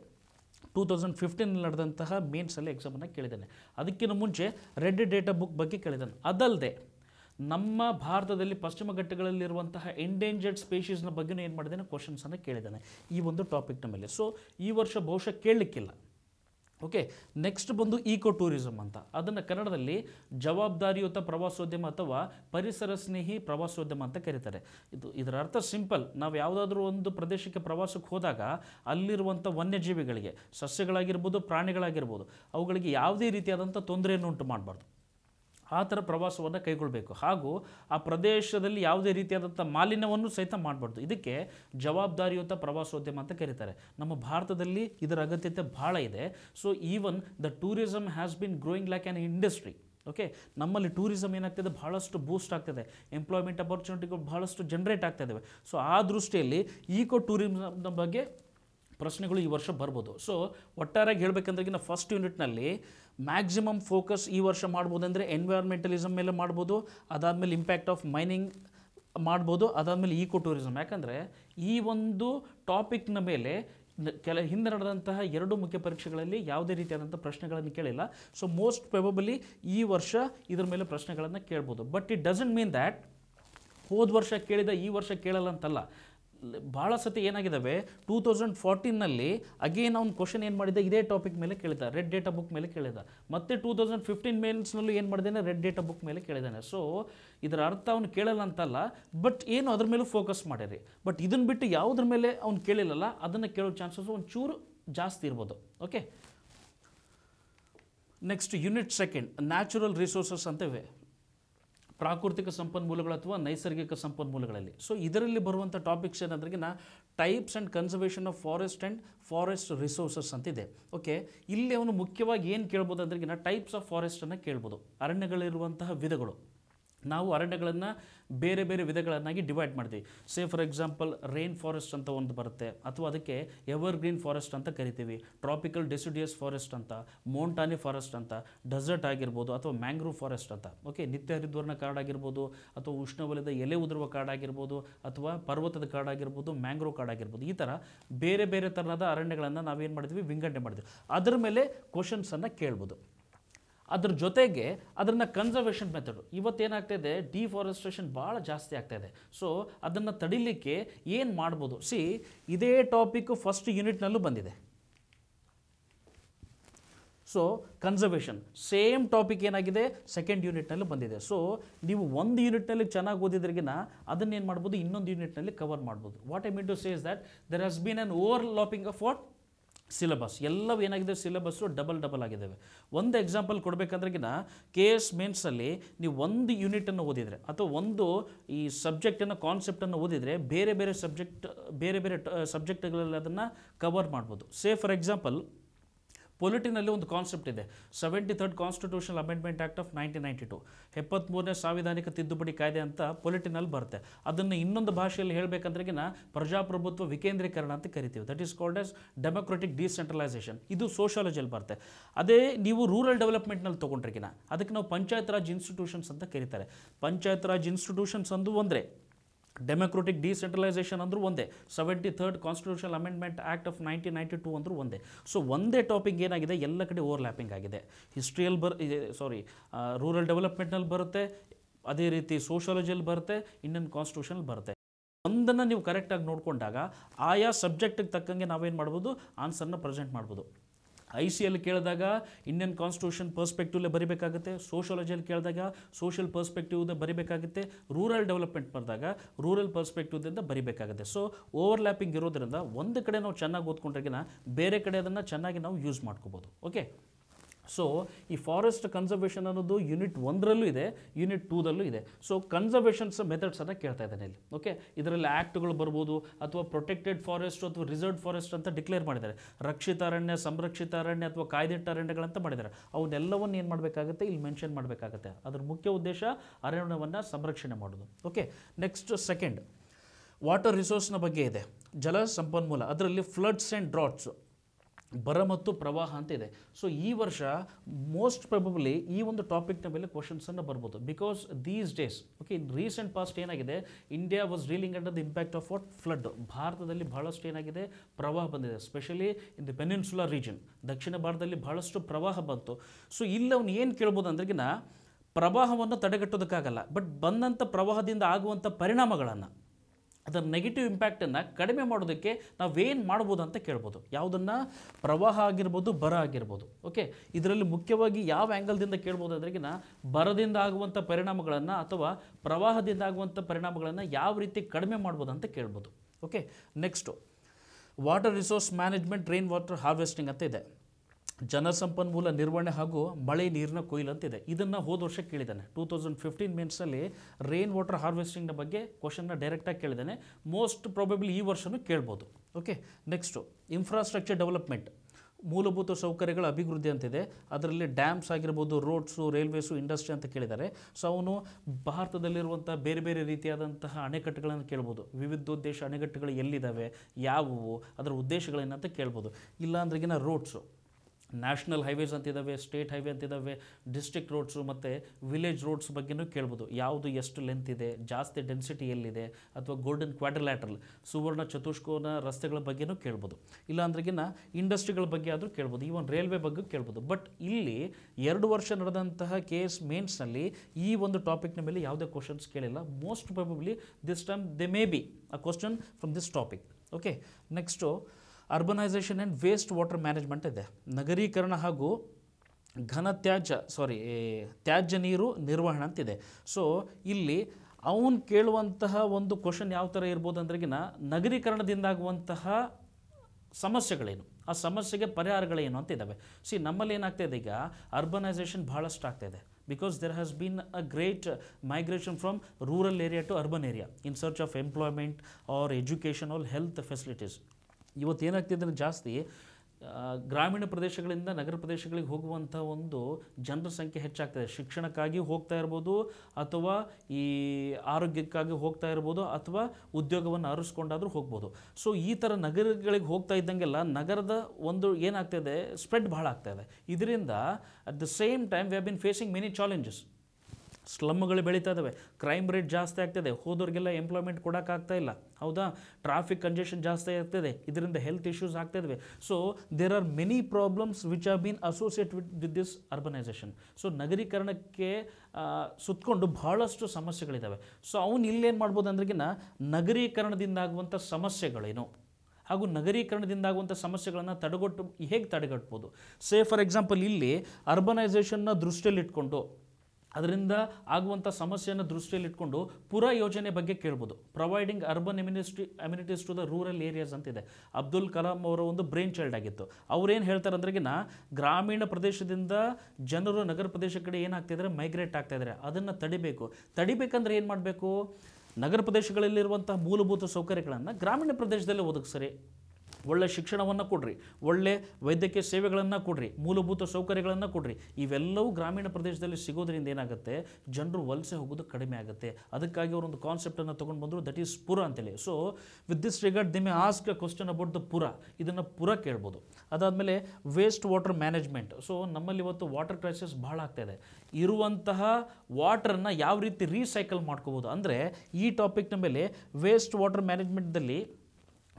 ಟೂ ತೌಸಂಡ್ ಫಿಫ್ಟೀನಲ್ಲಿ ನಡೆದಂತಹ ಮೇನ್ಸಲ್ಲಿ ಎಕ್ಸಾಮನ್ನು ಕೇಳಿದ್ದಾನೆ ಅದಕ್ಕಿಂತ ಮುಂಚೆ ರೆಡ್ ಡೇಟಾ ಬುಕ್ ಬಗ್ಗೆ ಕೇಳಿದ್ದಾನೆ ಅದಲ್ಲದೆ ನಮ್ಮ ಭಾರತದಲ್ಲಿ ಪಶ್ಚಿಮ ಘಟ್ಟಗಳಲ್ಲಿರುವಂತಹ ಎಂಡೇಂಜರ್ಡ್ ಸ್ಪೇಷೀಸ್ನ ಬಗ್ಗೆ ಏನು ಮಾಡಿದ್ದಾನೆ ಕ್ವಶನ್ಸನ್ನು ಕೇಳಿದ್ದಾನೆ ಈ ಒಂದು ಟಾಪಿಕ್ನ ಮೇಲೆ ಸೊ ಈ ವರ್ಷ ಬಹುಶಃ ಕೇಳಲಿಕ್ಕಿಲ್ಲ ಓಕೆ ನೆಕ್ಸ್ಟ್ ಬಂದು ಈಕೋ ಟೂರಿಸಮ್ ಅಂತ ಅದನ್ನು ಕನ್ನಡದಲ್ಲಿ ಜವಾಬ್ದಾರಿಯುತ ಪ್ರವಾಸೋದ್ಯಮ ಅಥವಾ ಪರಿಸರ ಸ್ನೇಹಿ ಪ್ರವಾಸೋದ್ಯಮ ಅಂತ ಕರೀತಾರೆ ಇದು ಇದರ ಅರ್ಥ ಸಿಂಪಲ್ ನಾವು ಯಾವುದಾದ್ರೂ ಒಂದು ಪ್ರದೇಶಕ್ಕೆ ಪ್ರವಾಸಕ್ಕೆ ಹೋದಾಗ ಅಲ್ಲಿರುವಂಥ ವನ್ಯಜೀವಿಗಳಿಗೆ ಸಸ್ಯಗಳಾಗಿರ್ಬೋದು ಪ್ರಾಣಿಗಳಾಗಿರ್ಬೋದು ಅವುಗಳಿಗೆ ಯಾವುದೇ ರೀತಿಯಾದಂಥ ತೊಂದರೆಯನ್ನು ಉಂಟು ಮಾಡಬಾರ್ದು ಆ ಥರ ಪ್ರವಾಸವನ್ನು ಕೈಗೊಳ್ಳಬೇಕು ಹಾಗೂ ಆ ಪ್ರದೇಶದಲ್ಲಿ ಯಾವುದೇ ರೀತಿಯಾದಂಥ ಮಾಲಿನ್ಯವನ್ನು ಸಹಿತ ಮಾಡಬಾರ್ದು ಇದಕ್ಕೆ ಜವಾಬ್ದಾರಿಯುತ ಪ್ರವಾಸೋದ್ಯಮ ಅಂತ ಕರೀತಾರೆ ನಮ್ಮ ಭಾರತದಲ್ಲಿ ಇದರ ಅಗತ್ಯತೆ ಭಾಳ ಇದೆ so even the tourism has been growing like an industry okay ನಮ್ಮಲ್ಲಿ ಟೂರಿಸಮ್ ಏನಾಗ್ತಿದೆ ಭಾಳಷ್ಟು ಬೂಸ್ಟ್ ಆಗ್ತಿದೆ ಎಂಪ್ಲಾಯ್ಮೆಂಟ್ ಅಪರ್ಚುನಿಟಿಗಳು ಭಾಳಷ್ಟು ಜನ್ರೇಟ್ ಆಗ್ತಾ ಇದ್ದಾವೆ ಸೊ ಆ ದೃಷ್ಟಿಯಲ್ಲಿ ಈಕೋ ಟೂರಿಸಮ್ನ ಬಗ್ಗೆ ಪ್ರಶ್ನೆಗಳು ಈ ವರ್ಷ ಬರ್ಬೋದು ಸೊ ಹೇಳಬೇಕಂದ್ರೆ ಹೇಳಬೇಕಂದ್ರೆಗಿನ ಫಸ್ಟ್ ಯೂನಿಟ್ನಲ್ಲಿ ಮ್ಯಾಕ್ಸಿಮಮ್ ಫೋಕಸ್ ಈ ವರ್ಷ ಮಾಡ್ಬೋದು ಅಂದರೆ ಎನ್ವೈರ್ಮೆಂಟಲಿಸಮ್ ಮೇಲೆ ಮಾಡ್ಬೋದು ಅದಾದಮೇಲೆ ಇಂಪ್ಯಾಕ್ಟ್ ಆಫ್ ಮೈನಿಂಗ್ ಮಾಡ್ಬೋದು ಅದಾದಮೇಲೆ ಈಕೋ ಟೂರಿಸಮ್ ಯಾಕಂದರೆ ಈ ಒಂದು ಟಾಪಿಕ್ನ ಮೇಲೆ ಕೆಲ ಹಿಂದೆ ನಡೆದಂತಹ ಎರಡು ಮುಖ್ಯ ಪರೀಕ್ಷೆಗಳಲ್ಲಿ ಯಾವುದೇ ರೀತಿಯಾದಂಥ ಪ್ರಶ್ನೆಗಳನ್ನು ಕೇಳಿಲ್ಲ ಸೊ ಮೋಸ್ಟ್ ಪ್ರೊಬಬಲಿ ಈ ವರ್ಷ ಇದರ ಮೇಲೆ ಪ್ರಶ್ನೆಗಳನ್ನು ಕೇಳ್ಬೋದು but it doesn't mean that ಹೋದ ವರ್ಷ ಕೇಳಿದ ಈ ವರ್ಷ ಕೇಳಲ್ಲ ಅಂತಲ್ಲ ಭಾಳ ಸತಿ ಏನಾಗಿದ್ದಾವೆ ಟೂ ತೌಸಂಡ್ ಫೋರ್ಟೀನಲ್ಲಿ ಅಗೇನ್ ಅವ್ನು ಕ್ವಶನ್ ಏನು ಮಾಡಿದ್ದೆ ಇದೇ ಟಾಪಿಕ್ ಮೇಲೆ ಕೇಳಿದ ರೆಡ್ ಡೇಟಾ ಬುಕ್ ಮೇಲೆ ಕೇಳಿದ ಮತ್ತೆ ಟೂ ತೌಸಂಡ್ ಫಿಫ್ಟೀನ್ ಮೇನ್ಸ್ನಲ್ಲೂ ಏನು ಮಾಡಿದ್ದಾನೆ ರೆಡ್ ಡೇಟಾ ಬುಕ್ ಮೇಲೆ ಕೇಳಿದ್ದಾನೆ ಸೊ ಇದರ ಅರ್ಥ ಅವ್ನು ಕೇಳಲ್ಲ ಅಂತಲ್ಲ ಬಟ್ ಏನು ಅದ್ರ ಮೇಲೂ ಫೋಕಸ್ ಮಾಡಿರಿ ಬಟ್ ಇದನ್ನು ಬಿಟ್ಟು ಯಾವುದ್ರ ಮೇಲೆ ಅವ್ನು ಕೇಳಿಲ್ಲಲ್ಲ ಅದನ್ನು ಕೇಳೋ ಚಾನ್ಸಸ್ ಒಂಚೂರು ಜಾಸ್ತಿ ಇರ್ಬೋದು okay next unit second natural resources ಅಂತ ಪ್ರಾಕೃತಿಕ ಸಂಪನ್ಮೂಲಗಳು ಅಥವಾ ನೈಸರ್ಗಿಕ ಸಂಪನ್ಮೂಲಗಳಲ್ಲಿ ಸೊ ಇದರಲ್ಲಿ ಬರುವಂಥ ಟಾಪಿಕ್ಸ್ ಏನಂದ್ರೆ types and conservation of forest and forest resources ಅಂತಿದೆ ಓಕೆ ಇಲ್ಲಿ ಅವನು ಮುಖ್ಯವಾಗಿ ಏನು ಕೇಳ್ಬೋದು ಅಂದ್ರೆ ನಾ ಟೈಪ್ಸ್ ಆಫ್ ಫಾರೆಸ್ಟನ್ನು ಕೇಳ್ಬೋದು ಅರಣ್ಯಗಳಿರುವಂತಹ ವಿಧಗಳು ನಾವು ಅರಣ್ಯಗಳನ್ನು ಬೇರೆ ಬೇರೆ ವಿಧಗಳನ್ನಾಗಿ ಡಿವೈಡ್ ಮಾಡ್ತೀವಿ say for example rain forest ಅಂತ ಒಂದು ಬರುತ್ತೆ ಅಥವಾ ಅದಕ್ಕೆ ಎವರ್ ಗ್ರೀನ್ ಫಾರೆಸ್ಟ್ ಅಂತ ಕರಿತೀವಿ ಟ್ರಾಪಿಕಲ್ ಡೆಸಿಡಿಯಸ್ ಫಾರೆಸ್ಟ್ ಅಂತ ಮೌಂಟಾನಿ ಫಾರೆಸ್ಟ್ ಅಂತ ಡೆಸರ್ಟ್ ಆಗಿರ್ಬೋದು ಅಥವಾ ಮ್ಯಾಂಗ್ರೂವ್ ಫಾರೆಸ್ಟ್ ಅಂತ ಓಕೆ ನಿತ್ಯ ಹರಿದ್ವರ್ಣ ಕಾರ್ಡ್ ಆಗಿರ್ಬೋದು ಅಥವಾ ಉಷ್ಣವಲಯದ ಎಲೆ ಉದುರುವ ಆಗಿರ್ಬೋದು ಅಥವಾ ಪರ್ವತದ ಆಗಿರ್ಬೋದು ಮ್ಯಾಂಗ್ರೋವ್ ಆಗಿರ್ಬೋದು ಈ ಥರ ಬೇರೆ ಬೇರೆ ಥರದ ಅರಣ್ಯಗಳನ್ನು ನಾವೇನು ಮಾಡ್ತೀವಿ ವಿಂಗಡಣೆ ಮಾಡ್ತೀವಿ ಅದರ ಮೇಲೆ ಕ್ವಶನ್ಸನ್ನು ಕೇಳ್ಬೋದು ಅದ್ರ ಜೊತೆಗೆ ಅದನ್ನು ಕನ್ಸರ್ವೇಷನ್ ಮೆಥಡು ಇವತ್ತೇನಾಗ್ತಾಯಿದೆ ಡಿಫಾರೆಸ್ಟ್ರೇಷನ್ ಭಾಳ ಜಾಸ್ತಿ ಆಗ್ತಾಯಿದೆ ಸೊ ಅದನ್ನು ತಡಿಲಿಕ್ಕೆ ಏನು ಮಾಡ್ಬೋದು ಸಿ ಇದೇ ಟಾಪಿಕ್ಕು ಫಸ್ಟ್ ಯೂನಿಟ್ನಲ್ಲೂ ಬಂದಿದೆ ಸೊ ಕನ್ಸರ್ವೇಷನ್ ಸೇಮ್ ಟಾಪಿಕ್ ಏನಾಗಿದೆ ಸೆಕೆಂಡ್ ಯೂನಿಟ್ನಲ್ಲೂ ಬಂದಿದೆ ಸೊ ನೀವು ಒಂದು ಯೂನಿಟ್ನಲ್ಲಿ ಚೆನ್ನಾಗಿ ಓದಿದ್ರಿಗಿನ ಅದನ್ನೇನು ಮಾಡ್ಬೋದು ಇನ್ನೊಂದು ಯೂನಿಟ್ನಲ್ಲಿ ಕವರ್ ಮಾಡ್ಬೋದು what I mean to says that there has been an overlapping of what syllabus ಎಲ್ಲವೂ ಏನಾಗಿದೆ ಸಿಲೆಬಸ್ಸು ಡಬಲ್ ಡಬಲ್ ಆಗಿದ್ದಾವೆ ಒಂದು ಎಕ್ಸಾಂಪಲ್ ಕೊಡಬೇಕಂದ್ರಗಿನ ಕೆ ಎಸ್ ಮೇನ್ಸಲ್ಲಿ ನೀವು ಒಂದು ಯೂನಿಟನ್ನು ಓದಿದರೆ ಅಥವಾ ಒಂದು ಈ ಸಬ್ಜೆಕ್ಟನ್ನು ಕಾನ್ಸೆಪ್ಟನ್ನು ಓದಿದರೆ ಬೇರೆ ಬೇರೆ ಸಬ್ಜೆಕ್ಟ್ ಬೇರೆ ಬೇರೆ ಸಬ್ಜೆಕ್ಟ್ಗಳಲ್ಲಿ ಅದನ್ನು ಕವರ್ ಮಾಡ್ಬೋದು ಸೇ ಫಾರ್ ಎಕ್ಸಾಂಪಲ್ ಪೊಲಿಟಿನಲ್ಲಿ ಒಂದು ಕಾನ್ಸೆಪ್ಟ್ ಇದೆ seventy third constitution amendment act of nineteen ninety two ಎಪ್ಪತ್ತ್ಮೂರನೇ ಸಾಂವಿಧಾನಿಕ ತಿದ್ದುಪಡಿ ಕಾಯ್ದೆ ಅಂತ ಪೊಲಿಟಿನಲ್ಲಿ ಬರುತ್ತೆ ಅದನ್ನು ಇನ್ನೊಂದು ಭಾಷೆಯಲ್ಲಿ ಹೇಳಬೇಕಂದ್ರೆಗಿನ ಪ್ರಜಾಪ್ರಭುತ್ವ ವಿಕೇಂದ್ರೀಕರಣ ಅಂತ ಕರಿತೀವಿ that is called as democratic decentralisation ಇದು ಸೋಷಿಯಾಲಜಿಯಲ್ಲಿ ಬರುತ್ತೆ ಅದೇ ನೀವು ರೂರಲ್ ಡೆವಲಪ್ಮೆಂಟ್ನಲ್ಲಿ ತೊಗೊಂಡ್ರಿಗಿನ ಅದಕ್ಕೆ ನಾವು ಪಂಚಾಯತ್ ರಾಜ್ ಇನ್ಸ್ಟಿಟ್ಯೂಷನ್ಸ್ ಅಂತ ಕರೀತಾರೆ ಪಂಚಾಯತ್ ರಾಜ್ ಇನ್ಸ್ಟಿಟ್ಯೂಷನ್ಸ್ ಅಂದು ಒಂದೇ ಡೆಮೊಕ್ರೆಟಿಕ್ ಡಿಸೆಂಟ್ರಲೈಸೇಷನ್ ಅಂದರೂ ಒಂದೇ seventy third constitution amendment act of nineteen ninety two ಅಂದರೂ ಒಂದೇ ಸೊ ಒಂದೇ ಟಾಪಿಕ್ ಏನಾಗಿದೆ ಎಲ್ಲ ಕಡೆ ಓವರ್ಲ್ಯಾಪಿಂಗ್ ಆಗಿದೆ ಹಿಸ್ಟ್ರಿಯಲ್ಲಿ ಬರ್ ಸಾರಿ ರೂರಲ್ ಡೆವಲಪ್ಮೆಂಟ್ನಲ್ಲಿ ಬರುತ್ತೆ ಅದೇ ರೀತಿ ಸೋಷಿಯಾಲಜಿಯಲ್ಲಿ ಬರುತ್ತೆ ಇಂಡಿಯನ್ ಕಾನ್ಸ್ಟಿಟ್ಯೂಷನಲ್ಲಿ ಬರುತ್ತೆ ಒಂದನ್ನು ನೀವು ಕರೆಕ್ಟಾಗಿ ನೋಡಿಕೊಂಡಾಗ ಆಯಾ ಸಬ್ಜೆಕ್ಟಿಗೆ ತಕ್ಕಂಗೆ ನಾವೇನು ಮಾಡ್ಬೋದು ಆನ್ಸರ್ನ ಪ್ರೆಸೆಂಟ್ ಮಾಡ್ಬೋದು ಐ ಸಿ ಎಲ್ ಕೇಳಿದಾಗ ಇಂಡಿಯನ್ ಕಾನ್ಸ್ಟಿಟ್ಯೂಷನ್ ಪರ್ಸ್ಪೆಕ್ಟಿವ್ಲೇ ಬರೀಬೇಕಾಗುತ್ತೆ ಸೋಷಿಯಾಲಜಿಯಲ್ಲಿ ಕೇಳಿದಾಗ ಸೋಷಿಯಲ್ ಪರ್ಸ್ಪೆಕ್ಟಿವ್ದ ಬರೀಬೇಕಾಗುತ್ತೆ ರೂರಲ್ ಡೆವಲಪ್ಮೆಂಟ್ ಬಂದಾಗ ರೂರಲ್ ಪರ್ಸ್ಪೆಕ್ಟಿವ್ದಿಂದ ಬರಿಬೇಕಾಗುತ್ತೆ ಸೊ ಓವರ್ಲ್ಯಾಪಿಂಗ್ ಇರೋದ್ರಿಂದ ಒಂದು ಕಡೆ ನಾವು ಚೆನ್ನಾಗಿ ಓದ್ಕೊಂಡ್ರೆಗಿನ ಬೇರೆ ಕಡೆ ಅದನ್ನು ಚೆನ್ನಾಗಿ ನಾವು ಯೂಸ್ ಮಾಡ್ಕೋಬೋದು ಓಕೆ ಸೊ ಈ ಫಾರೆಸ್ಟ್ ಕನ್ಸರ್ವೇಷನ್ ಅನ್ನೋದು ಯೂನಿಟ್ ಒಂದರಲ್ಲೂ ಇದೆ ಯೂನಿಟ್ ಟೂದಲ್ಲೂ ಇದೆ ಸೊ ಕನ್ಸರ್ವೇಷನ್ಸ್ ಮೆಥಡ್ಸನ್ನು ಕೇಳ್ತಾ ಇದ್ದಾನೆ ಇಲ್ಲಿ ಓಕೆ ಇದರಲ್ಲಿ ಆ್ಯಕ್ಟ್ಗಳು ಬರ್ಬೋದು ಅಥವಾ ಪ್ರೊಟೆಕ್ಟೆಡ್ ಫಾರೆಸ್ಟ್ ಅಥವಾ ರಿಸರ್ವ್ ಫಾರೆಸ್ಟ್ ಅಂತ ಡಿಕ್ಲೇರ್ ಮಾಡಿದ್ದಾರೆ ರಕ್ಷಿತ ಅರಣ್ಯ ಸಂರಕ್ಷಿತ ಅರಣ್ಯ ಅಥವಾ ಕಾಯ್ದಿಟ್ಟ ಅರಣ್ಯಗಳಂತ ಮಾಡಿದ್ದಾರೆ ಅವನ್ನೆಲ್ಲವನ್ನು ಏನು ಮಾಡಬೇಕಾಗುತ್ತೆ ಇಲ್ಲಿ ಮೆನ್ಷನ್ ಮಾಡಬೇಕಾಗುತ್ತೆ ಅದರ ಮುಖ್ಯ ಉದ್ದೇಶ ಅರಣ್ಯವನ್ನು ಸಂರಕ್ಷಣೆ ಮಾಡೋದು ಓಕೆ ನೆಕ್ಸ್ಟ್ ಸೆಕೆಂಡ್ ವಾಟರ್ ರಿಸೋರ್ಸ್ನ ಬಗ್ಗೆ ಇದೆ ಜಲ ಸಂಪನ್ಮೂಲ ಅದರಲ್ಲಿ ಫ್ಲಡ್ಸ್ ಆ್ಯಂಡ್ ಡ್ರಾಟ್ಸ್ ಬರ ಮತ್ತು ಪ್ರವಾಹ ಅಂತ ಇದೆ ಸೊ ಈ ವರ್ಷ ಮೋಸ್ಟ್ ಪ್ರಾಬಬ್ಲಿ ಈ ಒಂದು ಟಾಪಿಕ್ನ ಮೇಲೆ ಕ್ವಶನ್ಸನ್ನು ಬರ್ಬೋದು because these days okay in recent past ಏನಾಗಿದೆ India was reeling under the impact of what flood ಭಾರತದಲ್ಲಿ ಭಾಳಷ್ಟು ಏನಾಗಿದೆ ಪ್ರವಾಹ ಬಂದಿದೆ specially in the peninsula region ದಕ್ಷಿಣ ಭಾರತದಲ್ಲಿ ಭಾಳಷ್ಟು ಪ್ರವಾಹ ಬಂತು ಸೊ ಇಲ್ಲಿ ಅವ್ನು ಏನು ಕೇಳ್ಬೋದು ಅಂದ್ರಿಗಿನ ಪ್ರವಾಹವನ್ನು ತಡೆಗಟ್ಟೋದಕ್ಕಾಗಲ್ಲ ಬಟ್ ಬಂದಂಥ ಪ್ರವಾಹದಿಂದ ಆಗುವಂಥ ಪರಿಣಾಮಗಳನ್ನು ಅದರ ನೆಗೆಟಿವ್ ಇಂಪ್ಯಾಕ್ಟನ್ನು ಕಡಿಮೆ ಮಾಡೋದಕ್ಕೆ ನಾವೇನು ಮಾಡ್ಬೋದು ಅಂತ ಕೇಳ್ಬೋದು ಯಾವುದನ್ನು ಪ್ರವಾಹ ಆಗಿರ್ಬೋದು ಬರ ಆಗಿರ್ಬೋದು ಓಕೆ ಇದರಲ್ಲಿ ಮುಖ್ಯವಾಗಿ ಯಾವ ಆ್ಯಂಗಲ್ದಿಂದ ಕೇಳ್ಬೋದು ಅದ್ರಗಿನ ಬರದಿಂದ ಆಗುವಂಥ ಪರಿಣಾಮಗಳನ್ನು ಅಥವಾ ಪ್ರವಾಹದಿಂದ ಆಗುವಂಥ ಪರಿಣಾಮಗಳನ್ನು ಯಾವ ರೀತಿ ಕಡಿಮೆ ಮಾಡ್ಬೋದು ಅಂತ ಕೇಳ್ಬೋದು okay next water resource management rain water harvesting ಅಂತ ಇದೆ ಜನಸಂಪನ್ಮೂಲ ನಿರ್ವಹಣೆ ಹಾಗೂ ಮಳೆ ನೀರಿನ ಕೊಯ್ಲು ಅಂತಿದೆ ಇದನ್ನು ಹೋದ ವರ್ಷ ಕೇಳಿದ್ದಾನೆ ಟೂ ತೌಸಂಡ್ ಫಿಫ್ಟೀನ್ ಮೇನ್ಸಲ್ಲಿ ರೈನ್ ವಾಟರ್ ಹಾರ್ವೆಸ್ಟಿಂಗ್ನ ಬಗ್ಗೆ ಕ್ವಶನ್ನ ಡೈರೆಕ್ಟಾಗಿ ಕೇಳಿದ್ದಾನೆ ಮೋಸ್ಟ್ ಪ್ರಾಬಬ್ಲಿ ಈ ವರ್ಷವೂ ಕೇಳ್ಬೋದು ಓಕೆ ನೆಕ್ಸ್ಟು ಇನ್ಫ್ರಾಸ್ಟ್ರಕ್ಚರ್ ಡೆವಲಪ್ಮೆಂಟ್ ಮೂಲಭೂತ ಸೌಕರ್ಯಗಳ ಅಭಿವೃದ್ಧಿ ಅಂತಿದೆ ಅದರಲ್ಲಿ ಡ್ಯಾಮ್ಸ್ ಆಗಿರ್ಬೋದು ರೋಡ್ಸು ರೈಲ್ವೇಸು ಇಂಡಸ್ಟ್ರಿ ಅಂತ ಕೇಳಿದ್ದಾರೆ ಸೊ ಅವನು ಭಾರತದಲ್ಲಿರುವಂಥ ಬೇರೆ ಬೇರೆ ರೀತಿಯಾದಂತಹ ಅಣೆಕಟ್ಟುಗಳನ್ನು ಕೇಳ್ಬೋದು ವಿವಿಧೋದ್ದೇಶ ಅಣೆಕಟ್ಟುಗಳು ಎಲ್ಲಿದ್ದಾವೆ ಯಾವುವು ಅದರ ಉದ್ದೇಶಗಳೇನಂತ ಕೇಳ್ಬೋದು ಇಲ್ಲಾಂದ್ರೆಗಿನ ರೋಡ್ಸು ನ್ಯಾಷನಲ್ ಹೈವೇಸ್ ಅಂತಿದ್ದಾವೆ ಸ್ಟೇಟ್ ಹೈವೇ ಅಂತಿದ್ದಾವೆ ಡಿಸ್ಟ್ರಿಕ್ಟ್ ರೋಡ್ಸು ಮತ್ತು ವಿಲೇಜ್ ರೋಡ್ಸ್ ಬಗ್ಗೆನೂ ಕೇಳ್ಬೋದು ಯಾವುದು ಎಷ್ಟು ಲೆಂತ್ ಇದೆ ಜಾಸ್ತಿ ಡೆನ್ಸಿಟಿ ಎಲ್ಲಿದೆ ಅಥವಾ ಗೋಲ್ಡನ್ ಕ್ವಾಡ್ರಿಲ್ಯಾಟ್ರಲ್ ಸುವರ್ಣ ಚತುಷ್ಕೋನ ರಸ್ತೆಗಳ ಬಗ್ಗೆನೂ ಕೇಳ್ಬೋದು ಇಲ್ಲಾಂದ್ರೆಗಿನ್ನ ಇಂಡಸ್ಟ್ರಿಗಳ ಬಗ್ಗೆ ಆದರೂ ಕೇಳ್ಬೋದು ಈವನ್ ರೈಲ್ವೆ ಬಗ್ಗೆ ಕೇಳ್ಬೋದು ಬಟ್ ಇಲ್ಲಿ ಎರಡು ವರ್ಷ ನಡೆದಂತಹ ಕೆ ಎಸ್ ಮೇನ್ಸ್ನಲ್ಲಿ ಈ ಒಂದು ಟಾಪಿಕ್ನ ಮೇಲೆ ಯಾವುದೇ ಕ್ವಶನ್ಸ್ ಕೇಳಿಲ್ಲ most probably this time they may be a question from this topic okay next urbanisation and waste water management ಇದೆ ನಗರೀಕರಣ ಹಾಗೂ ಘನ ತ್ಯಾಜ್ಯ ಸಾರಿ ತ್ಯಾಜ್ಯ ನೀರು ನಿರ್ವಹಣೆ ಅಂತಿದೆ ಸೊ ಇಲ್ಲಿ ಅವನು ಕೇಳುವಂತಹ ಒಂದು ಕ್ವಶನ್ ಯಾವ ಥರ ಇರ್ಬೋದು ಅಂದ್ರೆಗಿನ ನಗರೀಕರಣದಿಂದಾಗುವಂತಹ ಸಮಸ್ಯೆಗಳೇನು ಆ ಸಮಸ್ಯೆಗೆ ಪರಿಹಾರಗಳೇನು ಅಂತ ಇದ್ದಾವೆ ಸಿ ನಮ್ಮಲ್ಲಿ ಏನಾಗ್ತಾ ಇದೆ ಈಗ ಅರ್ಬನೈಸೇಷನ್ ಭಾಳಷ್ಟು ಆಗ್ತಾ ಇದೆ because there has been a great migration from rural area to urban area in search of employment or education all health facilities ಇವತ್ತು ಏನಾಗ್ತಿದ್ರೆ ಜಾಸ್ತಿ ಗ್ರಾಮೀಣ ಪ್ರದೇಶಗಳಿಂದ ನಗರ ಪ್ರದೇಶಗಳಿಗೆ ಹೋಗುವಂಥ ಒಂದು ಜನರ ಸಂಖ್ಯೆ ಹೆಚ್ಚಾಗ್ತದೆ ಶಿಕ್ಷಣಕ್ಕಾಗಿ ಹೋಗ್ತಾ ಇರ್ಬೋದು ಅಥವಾ ಈ ಆರೋಗ್ಯಕ್ಕಾಗಿ ಹೋಗ್ತಾ ಇರ್ಬೋದು ಅಥವಾ ಉದ್ಯೋಗವನ್ನು ಆರಿಸ್ಕೊಂಡಾದರೂ ಹೋಗ್ಬೋದು ಸೊ ಈ ಥರ ನಗರಗಳಿಗೆ ಹೋಗ್ತಾ ಇದ್ದಂಗೆಲ್ಲ ನಗರದ ಒಂದು ಏನಾಗ್ತಾಯಿದೆ ಸ್ಪ್ರೆಡ್ ಭಾಳ ಇದೆ ಇದರಿಂದ at the same time we have been facing many challenges ಸ್ಲಮ್ಗಳು ಬೆಳೀತಾ ಇದ್ದಾವೆ ಕ್ರೈಮ್ ರೇಟ್ ಜಾಸ್ತಿ ಆಗ್ತಿದೆ ಹೋದವ್ರಿಗೆಲ್ಲ ಎಂಪ್ಲಾಯ್ಮೆಂಟ್ ಕೊಡೋಕ್ಕಾಗ್ತಾ ಇಲ್ಲ ಹೌದಾ ಟ್ರಾಫಿಕ್ ಕಂಜೆಷನ್ ಜಾಸ್ತಿ ಆಗ್ತಿದೆ ಇದರಿಂದ ಹೆಲ್ತ್ ಇಶ್ಯೂಸ್ ಇದಾವೆ so there are many problems which are been associate with with this urbanisation so ನಗರೀಕರಣಕ್ಕೆ ಸುತ್ತಕೊಂಡು ಬಹಳಷ್ಟು ಸಮಸ್ಯೆಗಳಿದ್ದಾವೆ ಸೊ ಅವನು ಇಲ್ಲೇನು ಮಾಡ್ಬೋದು ಅಂದ್ರಿಗಿನ್ನ ನಗರೀಕರಣದಿಂದ ಸಮಸ್ಯೆಗಳೇನು ಹಾಗೂ ನಗರೀಕರಣದಿಂದ ಆಗುವಂಥ ಸಮಸ್ಯೆಗಳನ್ನು ತಡೆಗಟ್ಟು ಹೇಗೆ ತಡೆಗಟ್ಬೋದು ಸೇ ಫಾರ್ ಎಕ್ಸಾಂಪಲ್ ಇಲ್ಲಿ ಅರ್ಬನೈಸೇಷನ್ನ ದೃಷ್ಟಿಯಲ್ಲಿಟ್ಕೊಂಡು ಅದರಿಂದ ಆಗುವಂಥ ಸಮಸ್ಯೆಯನ್ನು ದೃಷ್ಟಿಯಲ್ಲಿ ಇಟ್ಕೊಂಡು ಪುರ ಯೋಜನೆ ಬಗ್ಗೆ ಕೇಳ್ಬೋದು ಪ್ರೊವೈಡಿಂಗ್ ಅರ್ಬನ್ ಎಮ್ಯುನಿಸ್ಟಿ amenities to the rural areas ಅಂತಿದೆ ಅಬ್ದುಲ್ ಕಲಾಂ ಅವರ ಒಂದು ಬ್ರೈನ್ ಚೈಲ್ಡ್ ಆಗಿತ್ತು ಅವ್ರೇನು ಹೇಳ್ತಾರೆ ಅಂದ್ರೆಗಿನ ಗ್ರಾಮೀಣ ಪ್ರದೇಶದಿಂದ ಜನರು ನಗರ ಪ್ರದೇಶ ಕಡೆ ಏನಾಗ್ತಿದ್ದಾರೆ ಮೈಗ್ರೇಟ್ ಆಗ್ತಾಯಿದ್ದಾರೆ ಅದನ್ನು ತಡಿಬೇಕು ತಡಿಬೇಕಂದ್ರೆ ಏನು ಮಾಡಬೇಕು ನಗರ ಪ್ರದೇಶಗಳಲ್ಲಿರುವಂಥ ಮೂಲಭೂತ ಸೌಕರ್ಯಗಳನ್ನು ಗ್ರಾಮೀಣ ಪ್ರದೇಶದಲ್ಲೇ ಒದಗಿಸ್ರಿ ಒಳ್ಳೆ ಶಿಕ್ಷಣವನ್ನು ಕೊಡ್ರಿ ಒಳ್ಳೆ ವೈದ್ಯಕೀಯ ಸೇವೆಗಳನ್ನು ಕೊಡ್ರಿ ಮೂಲಭೂತ ಸೌಕರ್ಯಗಳನ್ನು ಕೊಡ್ರಿ ಇವೆಲ್ಲವೂ ಗ್ರಾಮೀಣ ಪ್ರದೇಶದಲ್ಲಿ ಸಿಗೋದ್ರಿಂದ ಏನಾಗುತ್ತೆ ಜನರು ವಲಸೆ ಹೋಗೋದು ಕಡಿಮೆ ಆಗುತ್ತೆ ಅದಕ್ಕಾಗಿ ಅವರೊಂದು ಕಾನ್ಸೆಪ್ಟನ್ನು ತೊಗೊಂಡು ಬಂದರು ದಟ್ ಈಸ್ ಪುರ ಅಂತೇಳಿ so with this regard they may ask a question about the PURA ಇದನ್ನು ಪುರ ಕೇಳ್ಬೋದು ಅದಾದಮೇಲೆ ವೇಸ್ಟ್ ವಾಟರ್ ಮ್ಯಾನೇಜ್ಮೆಂಟ್ ಸೊ ನಮ್ಮಲ್ಲಿ ಇವತ್ತು ವಾಟರ್ ಕ್ರೈಸಿಸ್ ಬಹಳ ಆಗ್ತಾ ಇದೆ ಇರುವಂತಹ ವಾಟ್ರನ್ನು ಯಾವ ರೀತಿ ರೀಸೈಕಲ್ ಮಾಡ್ಕೋಬೋದು ಅಂದರೆ ಈ ಟಾಪಿಕ್ನ ಮೇಲೆ ವೇಸ್ಟ್ ವಾಟರ್ ಮ್ಯಾನೇಜ್ಮೆಂಟ್ದಲ್ಲಿ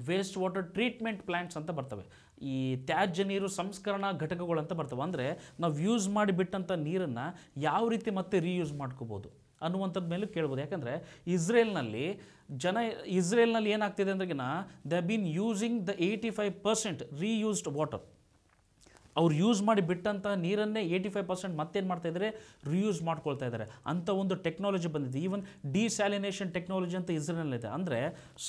ವೇಸ್ಟ್ ವಾಟರ್ ಟ್ರೀಟ್ಮೆಂಟ್ ಪ್ಲ್ಯಾಂಟ್ಸ್ ಅಂತ ಬರ್ತವೆ ಈ ತ್ಯಾಜ್ಯ ನೀರು ಸಂಸ್ಕರಣಾ ಘಟಕಗಳು ಅಂತ ಬರ್ತವೆ ಅಂದರೆ ನಾವು ಯೂಸ್ ಮಾಡಿಬಿಟ್ಟಂಥ ನೀರನ್ನು ಯಾವ ರೀತಿ ಮತ್ತೆ ರೀಯೂಸ್ ಮಾಡ್ಕೋಬೋದು ಅನ್ನುವಂಥದ್ದು ಮೇಲೆ ಕೇಳ್ಬೋದು ಯಾಕಂದರೆ ಇಸ್ರೇಲ್ನಲ್ಲಿ ಜನ ಇಸ್ರೇಲ್ನಲ್ಲಿ ಏನಾಗ್ತಿದೆ ಅಂದ್ರಗಿನ they been using the eighty five percent reused water ಅವ್ರು ಯೂಸ್ ಮಾಡಿ ಬಿಟ್ಟಂತಹ ನೀರನ್ನೇ ಏಯ್ಟಿ ಫೈವ್ ಪರ್ಸೆಂಟ್ ಮತ್ತೇನು ಮಾಡ್ತಾ ಇದ್ದಾರೆ ರಿಯೂಸ್ ಮಾಡ್ಕೊಳ್ತಾ ಇದ್ದಾರೆ ಅಂಥ ಒಂದು ಟೆಕ್ನಾಲಜಿ ಬಂದಿದೆ ಈವನ್ ಡಿಸ್ಯಾಲಿನೇಷನ್ ಟೆಕ್ನಾಲಜಿ ಅಂತ ಇಸ್ರೇಲ್ನಲ್ಲಿದೆ ಅಂದರೆ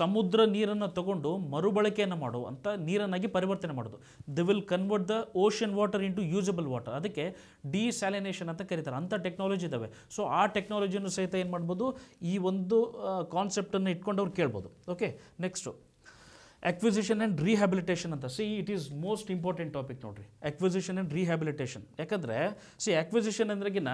ಸಮುದ್ರ ನೀರನ್ನು ತಗೊಂಡು ಮರುಬಳಕೆಯನ್ನು ಮಾಡು ಅಂತ ನೀರನ್ನಾಗಿ ಪರಿವರ್ತನೆ ಮಾಡೋದು they will convert the ocean water into usable water ಅದಕ್ಕೆ ಡಿಸ್ಯಾಲಿನೇಷನ್ ಅಂತ ಕರೀತಾರೆ ಅಂಥ ಟೆಕ್ನಾಲಜಿ ಇದ್ದಾವೆ ಸೊ ಆ ಟೆಕ್ನಾಲಜಿಯನ್ನು ಸಹಿತ ಏನು ಮಾಡ್ಬೋದು ಈ ಒಂದು ಕಾನ್ಸೆಪ್ಟನ್ನು ಇಟ್ಕೊಂಡು ಅವ್ರು ಕೇಳ್ಬೋದು okay next acquisition and rehabilitation ಅಂತ see it is most important topic ನೋಡ್ರಿ ಅಕ್ವಿಸಿಷನ್ ಆ್ಯಂಡ್ ರಿಹ್ಯಾಬಿಲಿಟೇಷನ್ ಯಾಕಂದರೆ ಸಿ ಅಕ್ವಿಸಿಷನ್ ಅಂದ್ರಗಿನ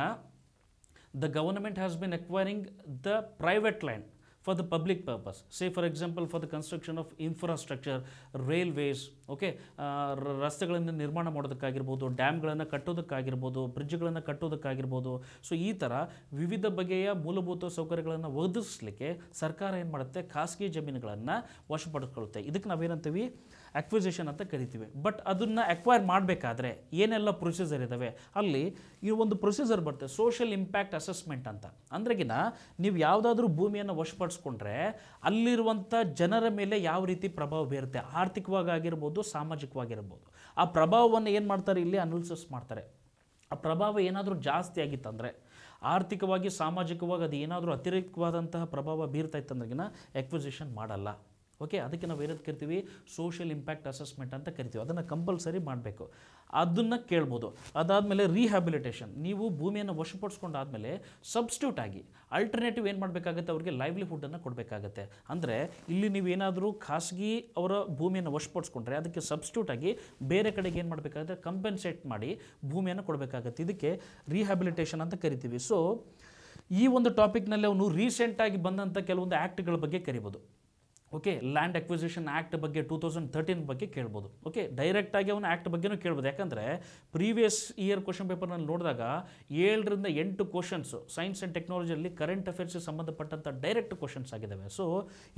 the government has been acquiring the private land for the public purpose. Say for example, for the construction of infrastructure, railways, okay uh, ರಸ್ತೆಗಳನ್ನು ನಿರ್ಮಾಣ ಮಾಡೋದಕ್ಕಾಗಿರ್ಬೋದು ಡ್ಯಾಮ್ಗಳನ್ನು ಕಟ್ಟೋದಕ್ಕಾಗಿರ್ಬೋದು ಬ್ರಿಡ್ಜ್ಗಳನ್ನು ಕಟ್ಟೋದಕ್ಕಾಗಿರ್ಬೋದು so ಈ ಥರ ವಿವಿಧ ಬಗೆಯ ಮೂಲಭೂತ ಸೌಕರ್ಯಗಳನ್ನು ಒದಗಿಸ್ಲಿಕ್ಕೆ ಸರ್ಕಾರ ಏನು ಮಾಡುತ್ತೆ ಖಾಸಗಿ ಜಮೀನುಗಳನ್ನು ವಶಪಡಿಸ್ಕೊಳ್ಳುತ್ತೆ ಇದಕ್ಕೆ ನಾವೇನಂತೀವಿ ಅಕ್ವಿಸಿಷನ್ ಅಂತ ಕರಿತೀವಿ ಬಟ್ ಅದನ್ನು ಅಕ್ವೈರ್ ಮಾಡಬೇಕಾದ್ರೆ ಏನೆಲ್ಲ ಪ್ರೊಸೀಜರ್ ಇದ್ದಾವೆ ಅಲ್ಲಿ ಈ ಒಂದು ಪ್ರೊಸೀಜರ್ ಬರುತ್ತೆ ಸೋಷಿಯಲ್ ಇಂಪ್ಯಾಕ್ಟ್ ಅಸೆಸ್ಮೆಂಟ್ ಅಂತ ಅಂದ್ರೆಗಿನ ನೀವು ಯಾವುದಾದ್ರೂ ಭೂಮಿಯನ್ನು ವಶಪಡಿಸ್ಕೊಂಡ್ರೆ ಅಲ್ಲಿರುವಂಥ ಜನರ ಮೇಲೆ ಯಾವ ರೀತಿ ಪ್ರಭಾವ ಬೀರುತ್ತೆ ಆರ್ಥಿಕವಾಗಿ ಆಗಿರ್ಬೋದು ಸಾಮಾಜಿಕವಾಗಿರ್ಬೋದು ಆ ಪ್ರಭಾವವನ್ನು ಏನು ಮಾಡ್ತಾರೆ ಇಲ್ಲಿ ಅನಾಲಿಸಿಸ್ ಮಾಡ್ತಾರೆ ಆ ಪ್ರಭಾವ ಏನಾದರೂ ಜಾಸ್ತಿ ಆಗಿತ್ತಂದರೆ ಆರ್ಥಿಕವಾಗಿ ಸಾಮಾಜಿಕವಾಗಿ ಅದು ಏನಾದರೂ ಅತಿರಿಕ್ತವಾದಂತಹ ಪ್ರಭಾವ ಬೀರ್ತಾ ಇತ್ತಂದ್ರಗಿನ ಎಕ್ವಿಸಿಷನ್ ಮಾಡಲ್ಲ ಓಕೆ ಅದಕ್ಕೆ ನಾವು ಏನಂತ ಕರಿತೀವಿ ಸೋಷಿಯಲ್ ಇಂಪ್ಯಾಕ್ಟ್ ಅಸೆಸ್ಮೆಂಟ್ ಅಂತ ಕರಿತೀವಿ ಅದನ್ನು ಕಂಪಲ್ಸರಿ ಮಾಡಬೇಕು ಅದನ್ನು ಕೇಳ್ಬೋದು ಅದಾದಮೇಲೆ ರಿಹ್ಯಾಬಿಲಿಟೇಷನ್ ನೀವು ಭೂಮಿಯನ್ನು ವಶಪಡಿಸ್ಕೊಂಡಾದಮೇಲೆ ಸಬ್ಸ್ಟ್ಯೂಟ್ ಆಗಿ ಅಲ್ಟರ್ನೇಟಿವ್ ಏನು ಮಾಡಬೇಕಾಗುತ್ತೆ ಅವರಿಗೆ ಲೈವ್ಲಿಹುಡ್ಡನ್ನು ಕೊಡಬೇಕಾಗತ್ತೆ ಅಂದರೆ ಇಲ್ಲಿ ನೀವೇನಾದರೂ ಖಾಸಗಿ ಅವರ ಭೂಮಿಯನ್ನು ವಶಪಡಿಸ್ಕೊಂಡ್ರೆ ಅದಕ್ಕೆ ಸಬ್ಸ್ಟ್ಯೂಟ್ ಆಗಿ ಬೇರೆ ಕಡೆಗೆ ಏನು ಮಾಡಬೇಕಾಗುತ್ತೆ ಕಂಪೆನ್ಸೇಟ್ ಮಾಡಿ ಭೂಮಿಯನ್ನು ಕೊಡಬೇಕಾಗತ್ತೆ ಇದಕ್ಕೆ ರೀಹ್ಯಾಬಿಲಿಟೇಷನ್ ಅಂತ ಕರಿತೀವಿ ಸೊ ಈ ಒಂದು ಟಾಪಿಕ್ನಲ್ಲಿ ಅವನು ರೀಸೆಂಟಾಗಿ ಬಂದಂಥ ಕೆಲವೊಂದು ಆ್ಯಕ್ಟ್ಗಳ ಬಗ್ಗೆ ಕರಿಬೋದು ಓಕೆ ಲ್ಯಾಂಡ್ ಅಕ್ವಿಸಿಷನ್ ಆ್ಯಕ್ಟ್ ಬಗ್ಗೆ ಟೂ ತೌಸಂಡ್ ತರ್ಟೀನ್ ಬಗ್ಗೆ ಕೇಳ್ಬೋದು ಓಕೆ ಡೈರೆಕ್ಟಾಗಿ ಅವನು ಆ್ಯಕ್ಟ್ ಬಗ್ಗೆನೂ ಕೇಳ್ಬೋದು ಯಾಕಂದರೆ ಪ್ರೀವಿಯಸ್ ಇಯರ್ ಕ್ವಶನ್ ಪೇಪರ್ನಲ್ಲಿ ನೋಡಿದಾಗ ಏಳರಿಂದ ಎಂಟು ಕ್ವಶನ್ಸು ಸೈನ್ಸ್ ಆ್ಯಂಡ್ ಟೆಕ್ನಾಲಜಿಯಲ್ಲಿ ಕರೆಂಟ್ ಅಫೇರ್ಸ್ಗೆ ಸಂಬಂಧಪಟ್ಟಂಥ ಡೈರೆಕ್ಟ್ ಕ್ವಶನ್ಸ್ ಆಗಿದ್ದಾವೆ ಸೊ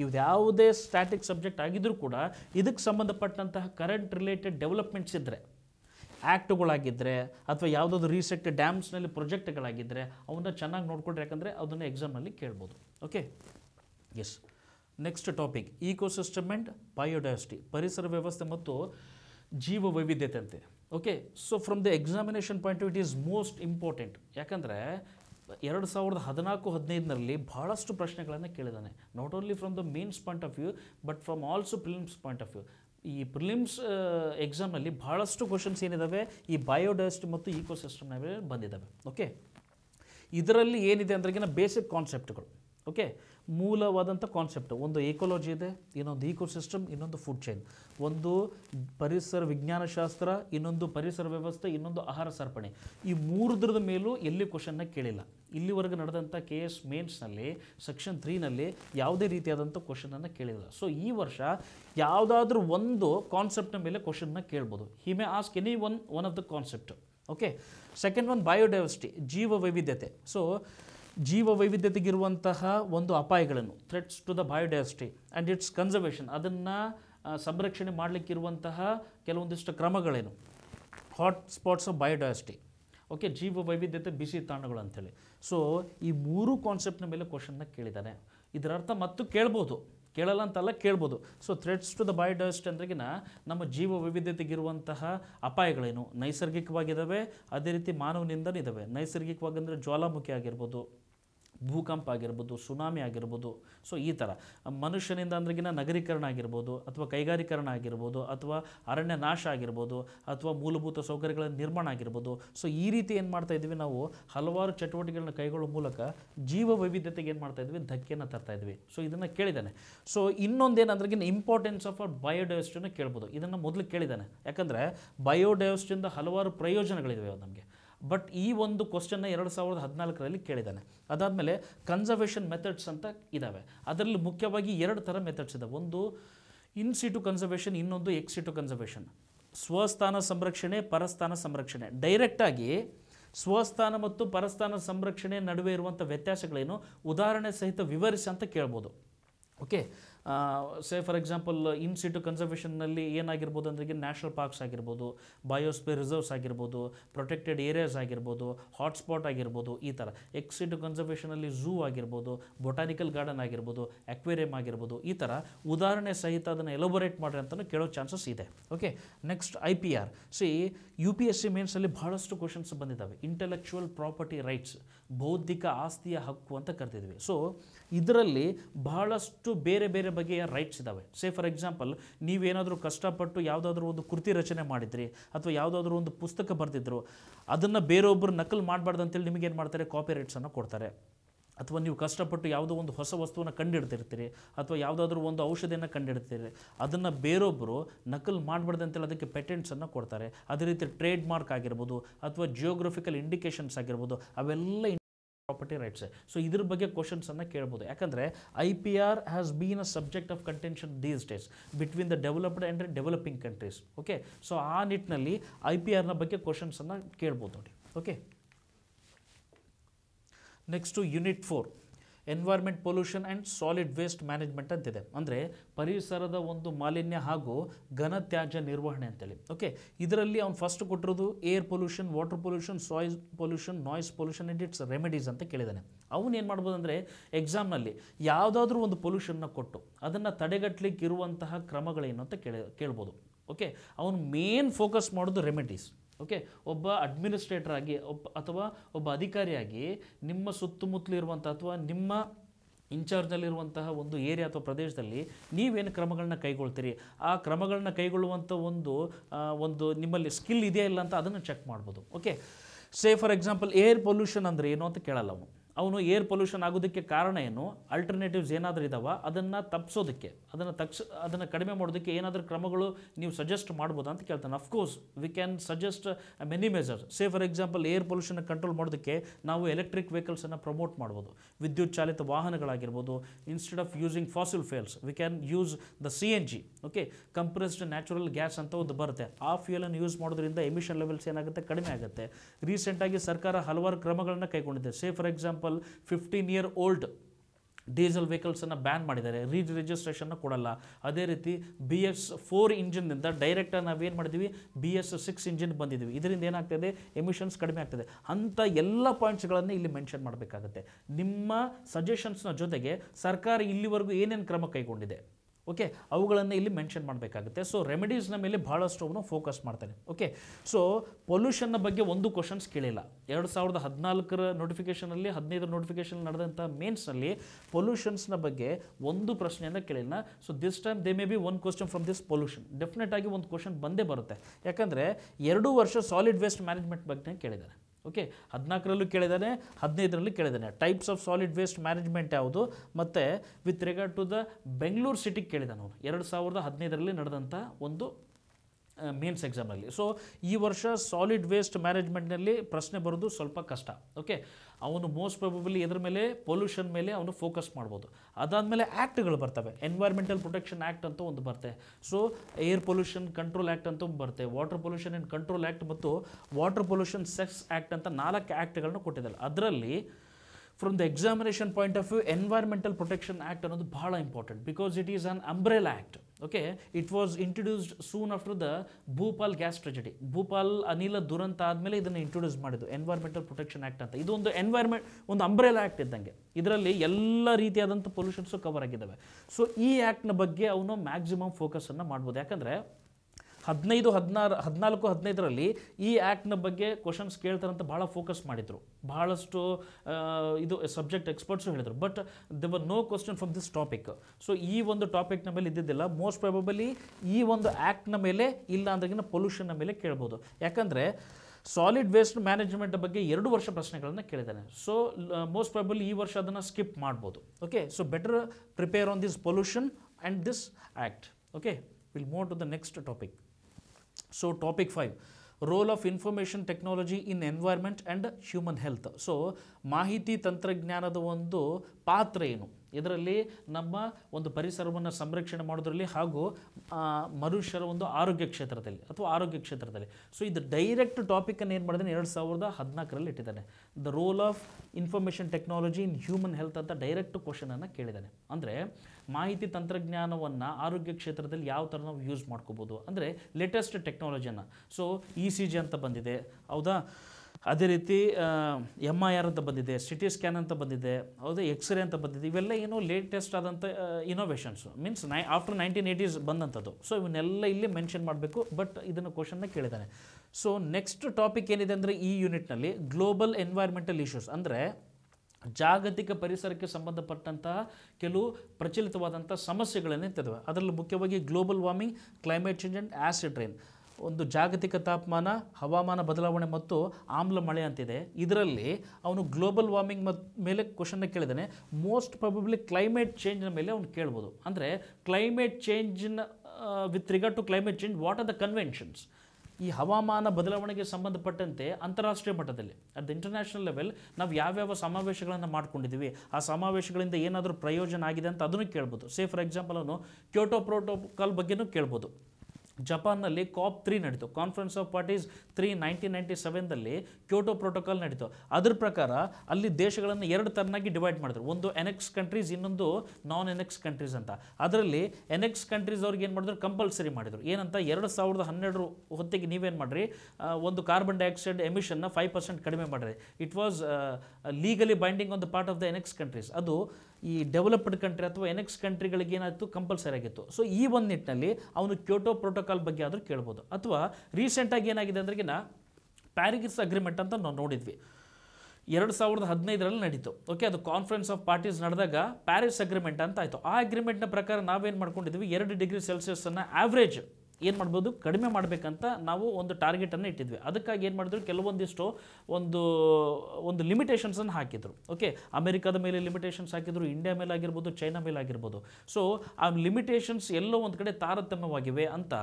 ಇವು ಯಾವುದೇ ಸ್ಟ್ಯಾಟಿಕ್ ಸಬ್ಜೆಕ್ಟ್ ಆಗಿದ್ದರೂ ಕೂಡ ಇದಕ್ಕೆ ಸಂಬಂಧಪಟ್ಟಂತಹ ಕರೆಂಟ್ ರಿಲೇಟೆಡ್ ಡೆವಲಪ್ಮೆಂಟ್ಸ್ ಇದ್ದರೆ ಆ್ಯಕ್ಟ್ಗಳಾಗಿದ್ದರೆ ಅಥವಾ ಯಾವುದಾದ್ರು ರೀಸೆಂಟ್ ಡ್ಯಾಮ್ಸ್ನಲ್ಲಿ ಪ್ರಾಜೆಕ್ಟ್ಗಳಾಗಿದ್ದರೆ ಅವನ್ನ ಚೆನ್ನಾಗಿ ನೋಡ್ಕೊಂಡ್ರೆ ಯಾಕಂದರೆ ಅದನ್ನು ಎಕ್ಸಾಮ್ನಲ್ಲಿ ಕೇಳ್ಬೋದು okay yes next topic ecosystem and biodiversity ಪರಿಸರ ವ್ಯವಸ್ಥೆ ಮತ್ತು ಜೀವ ವೈವಿಧ್ಯತೆ ಅಂತೆ okay so from the examination point of it is most important ಯಾಕಂದರೆ ಎರಡು ಸಾವಿರದ ಹದಿನಾಲ್ಕು ಹದಿನೈದರಲ್ಲಿ ಭಾಳಷ್ಟು ಪ್ರಶ್ನೆಗಳನ್ನು ಕೇಳಿದ್ದಾನೆ not only from the mains point of view but from also prelims point of view ಈ ಪ್ರಿಲಿಮ್ಸ್ ಎಕ್ಸಾಮ್ನಲ್ಲಿ ಭಾಳಷ್ಟು ಕ್ವಶನ್ಸ್ ಏನಿದ್ದಾವೆ ಈ ಬಯೋಡೈವರ್ಸಿಟಿ ಮತ್ತು ಈಕೋಸಿಸ್ಟಮ್ನ ಬಂದಿದ್ದಾವೆ ಓಕೆ ಇದರಲ್ಲಿ ಏನಿದೆ ಅಂದ್ರಗಿನ ಬೇಸಿಕ್ ಕಾನ್ಸೆಪ್ಟ್ಗಳು ಓಕೆ ಮೂಲವಾದಂಥ ಕಾನ್ಸೆಪ್ಟ್ ಒಂದು ಏಕೋಲಜಿ ಇದೆ ಇನ್ನೊಂದು ಸಿಸ್ಟಮ್ ಇನ್ನೊಂದು ಫುಡ್ ಚೈನ್ ಒಂದು ಪರಿಸರ ವಿಜ್ಞಾನಶಾಸ್ತ್ರ ಇನ್ನೊಂದು ಪರಿಸರ ವ್ಯವಸ್ಥೆ ಇನ್ನೊಂದು ಆಹಾರ ಸರ್ಪಣೆ ಈ ಮೂರದ್ರದ ಮೇಲೂ ಎಲ್ಲಿ ಕ್ವಶನ್ನ ಕೇಳಿಲ್ಲ ಇಲ್ಲಿವರೆಗೂ ನಡೆದಂಥ ಕೆ ಎಸ್ ಮೇನ್ಸ್ನಲ್ಲಿ ಸೆಕ್ಷನ್ ತ್ರೀನಲ್ಲಿ ಯಾವುದೇ ರೀತಿಯಾದಂಥ ಕ್ವಶನನ್ನು ಕೇಳಿಲ್ಲ ಸೊ ಈ ವರ್ಷ ಯಾವುದಾದ್ರೂ ಒಂದು ಕಾನ್ಸೆಪ್ಟ್ನ ಮೇಲೆ ಕ್ವಶನ್ನ ಕೇಳ್ಬೋದು he may ask any one one of the concept okay second one biodiversity ಜೀವ ವೈವಿಧ್ಯತೆ ಸೊ ಜೀವ ವೈವಿಧ್ಯತೆಗಿರುವಂತಹ ಒಂದು ಅಪಾಯಗಳನ್ನು threats to the biodiversity and its conservation ಅದನ್ನು ಸಂರಕ್ಷಣೆ ಮಾಡಲಿಕ್ಕಿರುವಂತಹ ಕೆಲವೊಂದಿಷ್ಟು ಕ್ರಮಗಳೇನು hot spots of biodiversity okay ಜೀವ ವೈವಿಧ್ಯತೆ ಬಿಸಿ ತಾಣಗಳು ಅಂಥೇಳಿ ಸೊ ಈ ಮೂರು ಕಾನ್ಸೆಪ್ಟ್ನ ಮೇಲೆ ಕ್ವಶನ್ನ ಕೇಳಿದ್ದಾನೆ ಇದರ ಅರ್ಥ ಮತ್ತು ಕೇಳ್ಬೋದು ಕೇಳಲ್ಲ ಅಂತಲ್ಲ ಕೇಳ್ಬೋದು so threats to the biodiversity ಅಂದ್ರಗಿನ ನಮ್ಮ ಜೀವ ವೈವಿಧ್ಯತೆಗಿರುವಂತಹ ಅಪಾಯಗಳೇನು ನೈಸರ್ಗಿಕವಾಗಿದ್ದಾವೆ ಅದೇ ರೀತಿ ಮಾನವನಿಂದನೂ ಇದ್ದಾವೆ ನೈಸರ್ಗಿಕವಾಗಿ ಅಂದರೆ ಜ್ವಾಲಾಮುಖಿ ಆಗಿರ್ಬೋದು ಭೂಕಂಪ ಆಗಿರ್ಬೋದು ಸುನಾಮಿ ಆಗಿರ್ಬೋದು ಸೊ ಈ ಥರ ಮನುಷ್ಯನಿಂದ ಅಂದ್ರಗಿನ ನಗರೀಕರಣ ಆಗಿರ್ಬೋದು ಅಥವಾ ಕೈಗಾರೀಕರಣ ಆಗಿರ್ಬೋದು ಅಥವಾ ಅರಣ್ಯ ನಾಶ ಆಗಿರ್ಬೋದು ಅಥವಾ ಮೂಲಭೂತ ಸೌಕರ್ಯಗಳ ನಿರ್ಮಾಣ ಆಗಿರ್ಬೋದು ಸೊ ಈ ರೀತಿ ಏನು ಮಾಡ್ತಾ ಇದ್ವಿ ನಾವು ಹಲವಾರು ಚಟುವಟಿಕೆಗಳನ್ನ ಕೈಗೊಳ್ಳುವ ಮೂಲಕ ಜೀವ ವೈವಿಧ್ಯತೆಗೆ ಏನು ಮಾಡ್ತಾ ಇದ್ವಿ ಧಕ್ಕೆಯನ್ನು ತರ್ತಾ ಇದ್ವಿ ಸೊ ಇದನ್ನು ಕೇಳಿದ್ದಾನೆ ಸೊ ಅಂದ್ರಗಿನ ಇಂಪಾರ್ಟೆನ್ಸ್ ಆಫ್ ಅ ಬಯೋಡೈವರ್ಸಿಟಿನ ಕೇಳ್ಬೋದು ಇದನ್ನು ಮೊದಲು ಕೇಳಿದ್ದಾನೆ ಯಾಕಂದರೆ ಬಯೋಡೈವರ್ಸಿಟಿಯಿಂದ ಹಲವಾರು ಪ್ರಯೋಜನಗಳಿವೆ ನಮಗೆ ಬಟ್ ಈ ಒಂದು ಕ್ವಶನ್ನ ಎರಡು ಸಾವಿರದ ಹದಿನಾಲ್ಕರಲ್ಲಿ ಕೇಳಿದ್ದಾನೆ ಅದಾದಮೇಲೆ ಕನ್ಸರ್ವೇಷನ್ ಮೆಥಡ್ಸ್ ಅಂತ ಇದ್ದಾವೆ ಅದರಲ್ಲಿ ಮುಖ್ಯವಾಗಿ ಎರಡು ಥರ ಮೆಥಡ್ಸ್ ಇದೆ ಒಂದು ಇನ್ ಸಿಟು ಕನ್ಸರ್ವೇಷನ್ ಇನ್ನೊಂದು ಎಕ್ಸ್ ಸಿಟು ಕನ್ಸರ್ವೇಷನ್ ಸ್ವಸ್ಥಾನ ಸಂರಕ್ಷಣೆ ಪರಸ್ಥಾನ ಸಂರಕ್ಷಣೆ ಡೈರೆಕ್ಟಾಗಿ ಸ್ವಸ್ಥಾನ ಮತ್ತು ಪರಸ್ಥಾನ ಸಂರಕ್ಷಣೆ ನಡುವೆ ಇರುವಂಥ ವ್ಯತ್ಯಾಸಗಳೇನು ಉದಾಹರಣೆ ಸಹಿತ ವಿವರಿಸಿ ಅಂತ ಕೇಳ್ಬೋದು okay say for example in situ ಕನ್ಸರ್ವೇಷನ್ನಲ್ಲಿ ಏನಾಗಿರ್ಬೋದು ಅಂದರೆ ನ್ಯಾಷನಲ್ ಪಾರ್ಕ್ಸ್ ಆಗಿರ್ಬೋದು ಬಯೋಸ್ಪೇರ್ ರಿಸರ್ವ್ಸ್ ಆಗಿರ್ಬೋದು ಪ್ರೊಟೆಕ್ಟೆಡ್ ಏರಿಯಾಸ್ ಆಗಿರ್ಬೋದು ಹಾಟ್ಸ್ಪಾಟ್ ಆಗಿರ್ಬೋದು ಈ ಥರ ಎಕ್ಸಿಟು ಸಿಟು ಕನ್ಸರ್ವೇಷನಲ್ಲಿ ಝೂ ಆಗಿರ್ಬೋದು ಬೊಟಾನಿಕಲ್ ಗಾರ್ಡನ್ ಆಗಿರ್ಬೋದು ಅಕ್ವೇರಿಯಂ ಆಗಿರ್ಬೋದು ಈ ಥರ ಉದಾಹರಣೆ ಸಹಿತ ಅದನ್ನು ಎಲೊಬೊರೇಟ್ ಮಾಡಿ ಅಂತಲೂ ಕೇಳೋ ಚಾನ್ಸಸ್ ಇದೆ okay next I P R see U P S C ಮೇನ್ಸಲ್ಲಿ ಬಹಳಷ್ಟು ಕ್ವಶನ್ಸ್ ಬಂದಿದ್ದಾವೆ ಇಂಟೆಲೆಕ್ಚುವಲ್ ಪ್ರಾಪರ್ಟಿ ರೈಟ್ಸ್ ಬೌದ್ಧಿಕ ಆಸ್ತಿಯ ಹಕ್ಕು ಅಂತ ಕರೆದಿದ್ವಿ ಸೊ ಇದರಲ್ಲಿ ಬಹಳಷ್ಟು ಬೇರೆ ಬೇರೆ ಬಗೆಯ ರೈಟ್ಸ್ ಇದ್ದಾವೆ ಸೇ ಫಾರ್ ಎಕ್ಸಾಂಪಲ್ ನೀವೇನಾದರೂ ಕಷ್ಟಪಟ್ಟು ಯಾವುದಾದ್ರೂ ಒಂದು ಕೃತಿ ರಚನೆ ಮಾಡಿದ್ರಿ ಅಥವಾ ಯಾವುದಾದ್ರೂ ಒಂದು ಪುಸ್ತಕ ಬರೆದಿದ್ರು ಅದನ್ನು ಬೇರೊಬ್ಬರು ನಕಲು ಮಾಡಬಾರ್ದು ಅಂತೇಳಿ ನಿಮಗೇನು ಮಾಡ್ತಾರೆ ಕಾಪಿ ರೈಟ್ಸನ್ನು ಕೊಡ್ತಾರೆ ಅಥವಾ ನೀವು ಕಷ್ಟಪಟ್ಟು ಯಾವುದೋ ಒಂದು ಹೊಸ ವಸ್ತುವನ್ನು ಕಂಡುಹಿಡ್ತಿರ್ತೀರಿ ಅಥವಾ ಯಾವುದಾದ್ರೂ ಒಂದು ಔಷಧಿಯನ್ನು ಕಂಡಿಡ್ತೀರಿ ಅದನ್ನು ಬೇರೊಬ್ಬರು ನಕಲು ಮಾಡಬಾರ್ದು ಅಂತೇಳಿ ಅದಕ್ಕೆ ಪೆಟೆಂಟ್ಸನ್ನು ಕೊಡ್ತಾರೆ ಅದೇ ರೀತಿ ಟ್ರೇಡ್ ಮಾರ್ಕ್ ಆಗಿರ್ಬೋದು ಅಥವಾ ಜಿಯೋಗ್ರಫಿಕಲ್ ಇಂಡಿಕೇಶನ್ಸ್ ಆಗಿರ್ಬೋದು ಅವೆಲ್ಲ ಪ್ರಾಪರ್ಟಿ ರೈಟ್ಸ್ ಸೊ ಇದ್ರ ಬಗ್ಗೆ ಕ್ವಶನ್ಸನ್ನು ಕೇಳ್ಬೋದು ಯಾಕಂದರೆ I P R has been a subject of contention these days between the developed and developing countries okay so ಆ ನಿಟ್ಟಿನಲ್ಲಿ ಐ ಪಿ ಆರ್ನ ಬಗ್ಗೆ ಕ್ವಶನ್ಸನ್ನು ಕೇಳ್ಬೋದು ನೋಡಿ okay next unit four environment pollution and solid waste management ಅಂತಿದೆ ಅಂದರೆ ಪರಿಸರದ ಒಂದು ಮಾಲಿನ್ಯ ಹಾಗೂ ಘನತ್ಯಾಜ್ಯ ನಿರ್ವಹಣೆ ಅಂತೇಳಿ ಓಕೆ ಇದರಲ್ಲಿ ಅವ್ನು ಫಸ್ಟ್ ಕೊಟ್ಟಿರೋದು air pollution water pollution soil pollution noise pollution and its remedies ಅಂತ ಕೇಳಿದ್ದಾನೆ ಅವನು ಏನು ಮಾಡ್ಬೋದು ಅಂದರೆ ಎಕ್ಸಾಮ್ನಲ್ಲಿ ಯಾವುದಾದ್ರೂ ಒಂದು ಪೊಲ್ಯೂಷನ್ನ ಕೊಟ್ಟು ಅದನ್ನು ತಡೆಗಟ್ಟಲಿಕ್ಕೆ ಇರುವಂತಹ ಕ್ರಮಗಳೇನು ಅಂತ ಕೇಳಿ ಕೇಳ್ಬೋದು ಓಕೆ ಅವನು ಮೇನ್ ಫೋಕಸ್ ಮಾಡೋದು ರೆಮಿಡೀಸ್ ಓಕೆ ಒಬ್ಬ ಅಡ್ಮಿನಿಸ್ಟ್ರೇಟರ್ ಆಗಿ ಒಬ್ಬ ಅಥವಾ ಒಬ್ಬ ಅಧಿಕಾರಿಯಾಗಿ ನಿಮ್ಮ ಸುತ್ತಮುತ್ತಲಿರುವಂಥ ಅಥವಾ ನಿಮ್ಮ ಇನ್ಚಾರ್ಜ್ನಲ್ಲಿರುವಂತಹ ಒಂದು ಏರಿಯಾ ಅಥವಾ ಪ್ರದೇಶದಲ್ಲಿ ನೀವೇನು ಕ್ರಮಗಳನ್ನ ಕೈಗೊಳ್ತೀರಿ ಆ ಕ್ರಮಗಳನ್ನ ಕೈಗೊಳ್ಳುವಂಥ ಒಂದು ಒಂದು ನಿಮ್ಮಲ್ಲಿ ಸ್ಕಿಲ್ ಇದೆಯಾ ಇಲ್ಲ ಅಂತ ಅದನ್ನು ಚೆಕ್ ಮಾಡ್ಬೋದು okay say for example air pollution ಅಂದರೆ ಏನು ಅಂತ ಕೇಳಲ್ಲ ಅವನು ಏರ್ ಪೊಲ್ಯೂಷನ್ ಆಗೋದಕ್ಕೆ ಕಾರಣ ಏನು ಅಲ್ಟರ್ನೇಟಿವ್ಸ್ ಏನಾದರೂ ಇದ್ದಾವೆ ಅದನ್ನು ತಪ್ಪಿಸೋದಕ್ಕೆ ಅದನ್ನು ತಕ್ಷ ಅದನ್ನು ಕಡಿಮೆ ಮಾಡೋದಕ್ಕೆ ಏನಾದರೂ ಕ್ರಮಗಳು ನೀವು ಸಜೆಸ್ಟ್ ಮಾಡ್ಬೋದಾ ಅಂತ ಕೇಳ್ತಾನೆ of course we can suggest many measures say for example air pollution control ಮಾಡೋದಕ್ಕೆ ನಾವು ಎಲೆಕ್ಟ್ರಿಕ್ ವೆಹಿಕಲ್ಸನ್ನು ಪ್ರಮೋಟ್ ಮಾಡ್ಬೋದು ವಿದ್ಯುತ್ ಚಾಲಿತ ವಾಹನಗಳಾಗಿರ್ಬೋದು instead of using fossil fuels we can use the C N G okay compressed natural gas ಅಂತ ಒಂದು ಬರುತ್ತೆ ಆ ಫ್ಯೂಯಲನ್ನು ಯೂಸ್ ಮಾಡೋದ್ರಿಂದ ಎಮಿಷನ್ ಲೆವೆಲ್ಸ್ ಏನಾಗುತ್ತೆ ಕಡಿಮೆ ಆಗುತ್ತೆ ರೀಸೆಂಟಾಗಿ ಸರ್ಕಾರ ಹಲವಾರು ಕ್ರಮಗಳನ್ನು ಕೈಗೊಂಡಿದೆ say for example example fifteen year old diesel ವೆಹಿಕಲ್ಸನ್ನು ಬ್ಯಾನ್ ಮಾಡಿದ್ದಾರೆ ರೀ ರಿಜಿಸ್ಟ್ರೇಷನ್ನು ಕೊಡಲ್ಲ ಅದೇ ರೀತಿ ಬಿ ಎಸ್ ಫೋರ್ ಇಂಜಿನ್ನಿಂದ ಡೈರೆಕ್ಟಾಗಿ ನಾವೇನು ಮಾಡಿದ್ವಿ ಬಿ ಎಸ್ ಸಿಕ್ಸ್ ಇಂಜಿನ್ ಬಂದಿದ್ದೀವಿ ಇದರಿಂದ ಏನಾಗ್ತದೆ ಎಮಿಷನ್ಸ್ ಕಡಿಮೆ ಆಗ್ತದೆ ಅಂಥ ಎಲ್ಲ ಪಾಯಿಂಟ್ಸ್ಗಳನ್ನು ಇಲ್ಲಿ ಮೆನ್ಷನ್ ಮಾಡಬೇಕಾಗುತ್ತೆ ನಿಮ್ಮ ಸಜೆಷನ್ಸ್ನ ಜೊತೆಗೆ ಸರ್ಕಾರ ಇಲ್ಲಿವರೆಗೂ ಏನೇನು ಕ್ರಮ ಕೈಗೊಂಡಿದೆ ಓಕೆ ಅವುಗಳನ್ನು ಇಲ್ಲಿ ಮೆನ್ಷನ್ ಮಾಡಬೇಕಾಗುತ್ತೆ ಸೊ ರೆಮಿಡೀಸ್ನ ಮೇಲೆ ಭಾಳಷ್ಟು ಅವನು ಫೋಕಸ್ ಮಾಡ್ತಾನೆ ಓಕೆ ಸೊ ಪೊಲ್ಯೂಷನ್ನ ಬಗ್ಗೆ ಒಂದು ಕ್ವಶನ್ಸ್ ಕೇಳಿಲ್ಲ ಎರಡು ಸಾವಿರದ ಹದಿನಾಲ್ಕರ ನೋಟಿಫಿಕೇಷನಲ್ಲಿ ಹದಿನೈದರ ನೋಟಿಫಿಕೇಷನ್ ನಡೆದಂಥ ಮೇನ್ಸ್ನಲ್ಲಿ ಪೊಲ್ಯೂಷನ್ಸ್ನ ಬಗ್ಗೆ ಒಂದು ಪ್ರಶ್ನೆಯನ್ನು ಕೇಳಿಲ್ಲ so this time they may be one question from this pollution definite ಆಗಿ ಒಂದು ಕ್ವಶನ್ ಬಂದೇ ಬರುತ್ತೆ ಯಾಕಂದರೆ ಎರಡು ವರ್ಷ ಸಾಲಿಡ್ ವೇಸ್ಟ್ ಮ್ಯಾನೇಜ್ಮೆಂಟ್ ಬಗ್ಗೆ ಕೇಳಿದ್ದಾರೆ ಓಕೆ ಹದಿನಾಲ್ಕರಲ್ಲೂ ಕೇಳಿದ್ದಾನೆ ಹದಿನೈದರಲ್ಲೂ ಕೇಳಿದ್ದಾನೆ types of solid waste management ಯಾವುದು ಮತ್ತು with regard to the Bengaluru ಸಿಟಿಗೆ ಕೇಳಿದ್ದಾನೆ ಅವನು ಎರಡು ಸಾವಿರದ ಹದಿನೈದರಲ್ಲಿ ನಡೆದಂಥ ಒಂದು ಮೇನ್ಸ್ ಎಕ್ಸಾಮ್ನಲ್ಲಿ ಸೊ ಈ ವರ್ಷ ಸಾಲಿಡ್ ವೇಸ್ಟ್ ಮ್ಯಾನೇಜ್ಮೆಂಟ್ನಲ್ಲಿ ಪ್ರಶ್ನೆ ಬರೋದು ಸ್ವಲ್ಪ ಕಷ್ಟ ಓಕೆ ಅವನು ಮೋಸ್ಟ್ ಪ್ರಾಬಬಲಿ ಇದ್ರ ಮೇಲೆ ಪೊಲ್ಯೂಷನ್ ಮೇಲೆ ಅವನು ಫೋಕಸ್ ಮಾಡ್ಬೋದು ಅದಾದಮೇಲೆ ಆ್ಯಕ್ಟ್ಗಳು ಬರ್ತವೆ ಎನ್ವೈರ್ಮೆಂಟಲ್ ಪ್ರೊಟೆಕ್ಷನ್ ಆ್ಯಕ್ಟ್ ಅಂತ ಒಂದು ಬರುತ್ತೆ so air pollution control act ಅಂತ ಬರುತ್ತೆ water pollution and control act ಮತ್ತು ವಾಟರ್ ಪೊಲ್ಯೂಷನ್ ಸೆಕ್ಸ್ ಆ್ಯಕ್ಟ್ ಅಂತ ನಾಲ್ಕು ಆ್ಯಕ್ಟ್ಗಳನ್ನು ಕೊಟ್ಟಿದ್ದಾರೆ ಅದರಲ್ಲಿ from the examination point of view environmental protection act ಅನ್ನೋದು ಭಾಳ important because it is an umbrella act okay it was introduced soon after the Bhopal gas tragedy Bhopal ಅನಿಲ ದುರಂತ ಆದಮೇಲೆ ಇದನ್ನು ಇಂಟ್ರೊಡ್ಯೂಸ್ ಮಾಡಿದ್ದು ಎನ್ವೈರ್ಮೆಂಟಲ್ ಪ್ರೊಟೆಕ್ಷನ್ ಆ್ಯಕ್ಟ್ ಅಂತ ಇದೊಂದು ಎನ್ವೈರ್ಮೆಂಟ್ ಒಂದು ಅಂಬ್ರೆಲ್ ಆ್ಯಕ್ಟ್ ಇದ್ದಂಗೆ ಇದರಲ್ಲಿ ಎಲ್ಲ ರೀತಿಯಾದಂಥ ಪೊಲ್ಯೂಷನ್ಸು ಕವರ್ ಆಗಿದ್ದಾವೆ ಸೊ ಈ ಆ್ಯಕ್ಟ್ನ ಬಗ್ಗೆ ಅವನು ಮ್ಯಾಕ್ಸಿಮಮ್ ಫೋಕಸನ್ನು ಮಾಡ್ಬೋದು ಯಾಕಂದರೆ ಹದಿನೈದು ಹದಿನಾರು ಹದಿನಾಲ್ಕು ಹದಿನೈದರಲ್ಲಿ ಈ ಆ್ಯಕ್ಟ್ನ ಬಗ್ಗೆ ಕ್ವಶನ್ಸ್ ಕೇಳ್ತಾರಂತ ಭಾಳ ಫೋಕಸ್ ಮಾಡಿದರು ಭಾಳಷ್ಟು ಇದು ಸಬ್ಜೆಕ್ಟ್ ಎಕ್ಸ್ಪರ್ಟ್ಸು ಹೇಳಿದರು but they were no question from this topic so ಈ ಒಂದು ಟಾಪಿಕ್ನ ಮೇಲೆ ಇದ್ದಿದ್ದಿಲ್ಲ ಮೋಸ್ಟ್ ಪ್ರಾಬಬಲಿ ಈ ಒಂದು ಆ್ಯಕ್ಟ್ನ ಮೇಲೆ ಇಲ್ಲ ಅಂದಾಗಿನ ಪೊಲ್ಯೂಷನ್ನ ಮೇಲೆ ಕೇಳ್ಬೋದು ಯಾಕಂದರೆ ಸಾಲಿಡ್ ವೇಸ್ಟ್ ಮ್ಯಾನೇಜ್ಮೆಂಟ್ ಬಗ್ಗೆ ಎರಡು ವರ್ಷ ಪ್ರಶ್ನೆಗಳನ್ನು ಕೇಳಿದ್ದಾನೆ ಸೊ ಮೋಸ್ಟ್ ಪ್ರಾಬಲ್ ಈ ವರ್ಷ ಅದನ್ನು ಸ್ಕಿಪ್ ಮಾಡ್ಬೋದು okay so better prepare on this pollution and this act okay will move to the next topic so topic five role of information technology in environment and human health so ಮಾಹಿತಿ ತಂತ್ರಜ್ಞಾನದ ಒಂದು ಪಾತ್ರ ಏನು ಇದರಲ್ಲಿ ನಮ್ಮ ಒಂದು ಪರಿಸರವನ್ನು ಸಂರಕ್ಷಣೆ ಮಾಡೋದ್ರಲ್ಲಿ ಹಾಗೂ ಮನುಷ್ಯರ ಒಂದು ಆರೋಗ್ಯ ಕ್ಷೇತ್ರದಲ್ಲಿ ಅಥವಾ ಆರೋಗ್ಯ ಕ್ಷೇತ್ರದಲ್ಲಿ ಸೊ ಇದು ಡೈರೆಕ್ಟ್ ಟಾಪಿಕನ್ನು ಏನು ಮಾಡಿದೆ ಎರಡು ಸಾವಿರದ ಹದಿನಾಲ್ಕರಲ್ಲಿ ಇಟ್ಟಿದ್ದಾನೆ the role of information technology in human health ಅಂತ ಡೈರೆಕ್ಟ್ ಕ್ವಶನನ್ನು ಕೇಳಿದ್ದಾನೆ ಅಂದರೆ ಮಾಹಿತಿ ತಂತ್ರಜ್ಞಾನವನ್ನು ಆರೋಗ್ಯ ಕ್ಷೇತ್ರದಲ್ಲಿ ಯಾವ ಥರ ನಾವು ಯೂಸ್ ಮಾಡ್ಕೋಬೋದು ಅಂದರೆ ಲೇಟೆಸ್ಟ್ ಟೆಕ್ನಾಲಜಿಯನ್ನು ಸೊ ಇ ಸಿ ಜಿ ಅಂತ ಬಂದಿದೆ ಹೌದಾ ಅದೇ ರೀತಿ ಎಮ್ ಐ ಆರ್ ಅಂತ ಬಂದಿದೆ ಸಿ ಟಿ ಸ್ಕ್ಯಾನ್ ಅಂತ ಬಂದಿದೆ ಹೌದು ಎಕ್ಸ್ರೇ ಅಂತ ಬಂದಿದೆ ಇವೆಲ್ಲ ಏನು ಲೇಟೆಸ್ಟ್ ಆದಂಥ ಇನೋವೇಷನ್ಸು ಮೀನ್ಸ್ ನೈ ಆಫ್ಟರ್ ನೈನ್ಟೀನ್ ಏಯ್ಟೀಸ್ ಬಂದಂಥದ್ದು ಸೊ ಇವನ್ನೆಲ್ಲ ಇಲ್ಲಿ ಮೆನ್ಷನ್ ಮಾಡಬೇಕು ಬಟ್ ಇದನ್ನು ಕ್ವಶನ್ನ ಕೇಳಿದ್ದಾನೆ ಸೊ ನೆಕ್ಸ್ಟ್ ಟಾಪಿಕ್ ಏನಿದೆ ಅಂದರೆ ಈ ಯೂನಿಟ್ನಲ್ಲಿ ಗ್ಲೋಬಲ್ ಎನ್ವೈರ್ಮೆಂಟಲ್ ಇಶ್ಯೂಸ್ ಅಂದರೆ ಜಾಗತಿಕ ಪರಿಸರಕ್ಕೆ ಸಂಬಂಧಪಟ್ಟಂತಹ ಕೆಲವು ಪ್ರಚಲಿತವಾದಂಥ ಸಮಸ್ಯೆಗಳನ್ನೇ ತೆಗೆದುವೆ ಅದರಲ್ಲೂ ಮುಖ್ಯವಾಗಿ global warming climate change and acid rain ಒಂದು ಜಾಗತಿಕ ತಾಪಮಾನ ಹವಾಮಾನ ಬದಲಾವಣೆ ಮತ್ತು ಆಮ್ಲ ಮಳೆ ಅಂತಿದೆ ಇದರಲ್ಲಿ ಅವನು ಗ್ಲೋಬಲ್ ವಾರ್ಮಿಂಗ್ ಮತ್ ಮೇಲೆ ಕ್ವಶನ್ನ ಕೇಳಿದ್ದಾನೆ ಮೋಸ್ಟ್ ಪ್ರಾಬಬ್ಲಿ ಕ್ಲೈಮೇಟ್ ಚೇಂಜ್ನ ಮೇಲೆ ಅವನು ಕೇಳ್ಬೋದು ಅಂದರೆ ಕ್ಲೈಮೇಟ್ ಚೇಂಜ್ನ with regard to climate change what are the conventions ಈ ಹವಾಮಾನ ಬದಲಾವಣೆಗೆ ಸಂಬಂಧಪಟ್ಟಂತೆ ಅಂತಾರಾಷ್ಟ್ರೀಯ ಮಟ್ಟದಲ್ಲಿ ಅಟ್ ದ ಇಂಟರ್ನ್ಯಾಷನಲ್ ಲೆವೆಲ್ ನಾವು ಯಾವ್ಯಾವ ಸಮಾವೇಶಗಳನ್ನು ಮಾಡ್ಕೊಂಡಿದ್ದೀವಿ ಆ ಸಮಾವೇಶಗಳಿಂದ ಏನಾದರೂ ಪ್ರಯೋಜನ ಆಗಿದೆ ಅಂತ ಅದನ್ನು ಕೇಳ್ಬೋದು ಸೇ ಫಾರ್ ಎಕ್ಸಾಂಪಲ್ ಅವನು ಕ್ಯೋಟೋ ಪ್ರೋಟೋಕಾಲ್ ಬಗ್ಗೆನೂ ಕೇಳ್ಬೋದು ಜಪಾನ್ನಲ್ಲಿ ಕಾಪ್ ತ್ರೀ ನಡೀತು conference of parties three nineteen ninety ಸೆವೆನ್ದಲ್ಲಿ ಕ್ಯೋಟೋ ಪ್ರೋಟೋಕಾಲ್ ನಡೀತು ಅದ್ರ ಪ್ರಕಾರ ಅಲ್ಲಿ ದೇಶಗಳನ್ನು ಎರಡು ಥರನಾಗಿ ಡಿವೈಡ್ ಮಾಡಿದ್ರು ಒಂದು ಎನೆಕ್ಸ್ ಕಂಟ್ರೀಸ್ ಇನ್ನೊಂದು ನಾನ್ ಎನೆಕ್ಸ್ ಕಂಟ್ರೀಸ್ ಅಂತ ಅದರಲ್ಲಿ ಎನೆಕ್ಸ್ ಕಂಟ್ರೀಸ್ ಅವ್ರಿಗೆ ಏನು ಮಾಡಿದ್ರು ಕಂಪಲ್ಸರಿ ಮಾಡಿದರು ಏನಂತ ಎರಡು ಸಾವಿರದ ಹನ್ನೆರಡರ ಹೊತ್ತಿಗೆ ನೀವೇನು ಮಾಡಿರಿ ಒಂದು ಕಾರ್ಬನ್ ಡೈಆಕ್ಸೈಡ್ ಎಮಿಷನ್ನ ಫೈವ್ ಪರ್ಸೆಂಟ್ ಕಡಿಮೆ ಮಾಡಿರಿ ಇಟ್ ವಾಸ್ ಲೀಗಲಿ ಬೈಂಡಿಂಗ್ ಒಂದು part of the annex countries ಅದು ಈ ಡೆವಲಪ್ಡ್ ಕಂಟ್ರಿ ಅಥವಾ ಎನೆಕ್ಸ್ ಕಂಟ್ರಿಗಳಿಗೆ ಏನಾಯಿತು ಕಂಪಲ್ಸರಿ ಆಗಿತ್ತು ಸೊ ಈ ಒಂದು ನಿಟ್ಟಿನಲ್ಲಿ ಅವನು ಕ್ಯೋಟೋ ಪ್ರೋಟೋಕಾಲ್ ಬಗ್ಗೆ ಆದರೂ ಕೇಳ್ಬೋದು ಅಥವಾ ರೀಸೆಂಟಾಗಿ ಏನಾಗಿದೆ ಅಂದ್ರೆಗಿನ ಪ್ಯಾರಿಸ್ ಅಗ್ರಿಮೆಂಟ್ ಅಂತ ನಾವು ನೋಡಿದ್ವಿ ಎರಡು ಸಾವಿರದ ಹದಿನೈದರಲ್ಲಿ ನಡೀತು ಓಕೆ ಅದು ಕಾನ್ಫರೆನ್ಸ್ ಆಫ್ ಪಾರ್ಟೀಸ್ ನಡೆದಾಗ ಪ್ಯಾರಿಸ್ ಅಗ್ರಿಮೆಂಟ್ ಅಂತ ಆಯಿತು ಆ ಅಗ್ರಿಮೆಂಟ್ನ ಪ್ರಕಾರ ನಾವೇನು ಮಾಡ್ಕೊಂಡಿದ್ವಿ ಎರಡು ಡಿಗ್ರಿ ಸೆಲ್ಸಿಯಸನ್ನು ಆವ್ರೇಜ್ ಏನು ಮಾಡ್ಬೋದು ಕಡಿಮೆ ಮಾಡಬೇಕಂತ ನಾವು ಒಂದು ಟಾರ್ಗೆಟನ್ನು ಇಟ್ಟಿದ್ವಿ ಅದಕ್ಕಾಗಿ ಏನು ಮಾಡಿದ್ರು ಕೆಲವೊಂದಿಷ್ಟು ಒಂದು ಒಂದು ಲಿಮಿಟೇಷನ್ಸನ್ನು ಹಾಕಿದರು ಓಕೆ ಅಮೆರಿಕಾದ ಮೇಲೆ ಲಿಮಿಟೇಷನ್ಸ್ ಹಾಕಿದ್ರು ಇಂಡಿಯಾ ಮೇಲೆ ಆಗಿರ್ಬೋದು ಚೈನಾ ಮೇಲೆ ಆಗಿರ್ಬೋದು ಸೊ ಆ ಲಿಮಿಟೇಷನ್ಸ್ ಎಲ್ಲೋ ಒಂದು ಕಡೆ ತಾರತಮ್ಯವಾಗಿವೆ ಅಂತ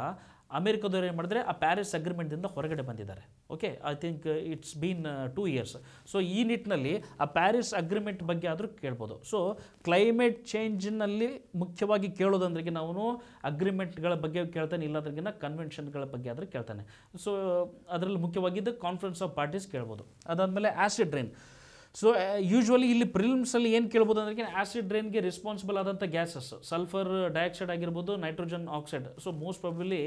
ಅಮೆರಿಕದವ್ರು ಏನು ಮಾಡಿದ್ರೆ ಆ ಪ್ಯಾರಿಸ್ ಅಗ್ರಿಮೆಂಟಿಂದ ಹೊರಗಡೆ ಬಂದಿದ್ದಾರೆ okay I think it's been two years so ಈ ನಿಟ್ಟಿನಲ್ಲಿ ಆ ಪ್ಯಾರಿಸ್ ಅಗ್ರಿಮೆಂಟ್ ಬಗ್ಗೆ ಆದರೂ ಕೇಳ್ಬೋದು ಸೊ ಕ್ಲೈಮೇಟ್ ಚೇಂಜ್ನಲ್ಲಿ ಮುಖ್ಯವಾಗಿ ಕೇಳೋದಂದ್ರಿಗೆ ನಾವು ಅಗ್ರಿಮೆಂಟ್ಗಳ ಬಗ್ಗೆ ಕೇಳ್ತಾನೆ ಇಲ್ಲದ್ರಿಗಿನ ಕನ್ವೆನ್ಷನ್ಗಳ ಬಗ್ಗೆ ಆದರೂ ಕೇಳ್ತಾನೆ ಸೊ ಅದರಲ್ಲಿ ಮುಖ್ಯವಾಗಿದ್ದು ಕಾನ್ಫರೆನ್ಸ್ ಆಫ್ ಪಾರ್ಟೀಸ್ ಕೇಳ್ಬೋದು ಅದಾದಮೇಲೆ acid rain so usually uh, ಇಲ್ಲಿ ಪ್ರಿಲಿಮ್ಸಲ್ಲಿ ಏನು ಕೇಳ್ಬೋದು ಅಂದ್ರೆ ಆ್ಯಸಿಡ್ ರೈನ್ಗೆ ರೆಸ್ಪಾನ್ಸಿಬಲ್ ಆದಂಥ ಗ್ಯಾಸಸ್ ಸಲ್ಫರ್ ಡೈಆಕ್ಸೈಡ್ ಆಗಿರ್ಬೋದು nitrogen oxide so most probably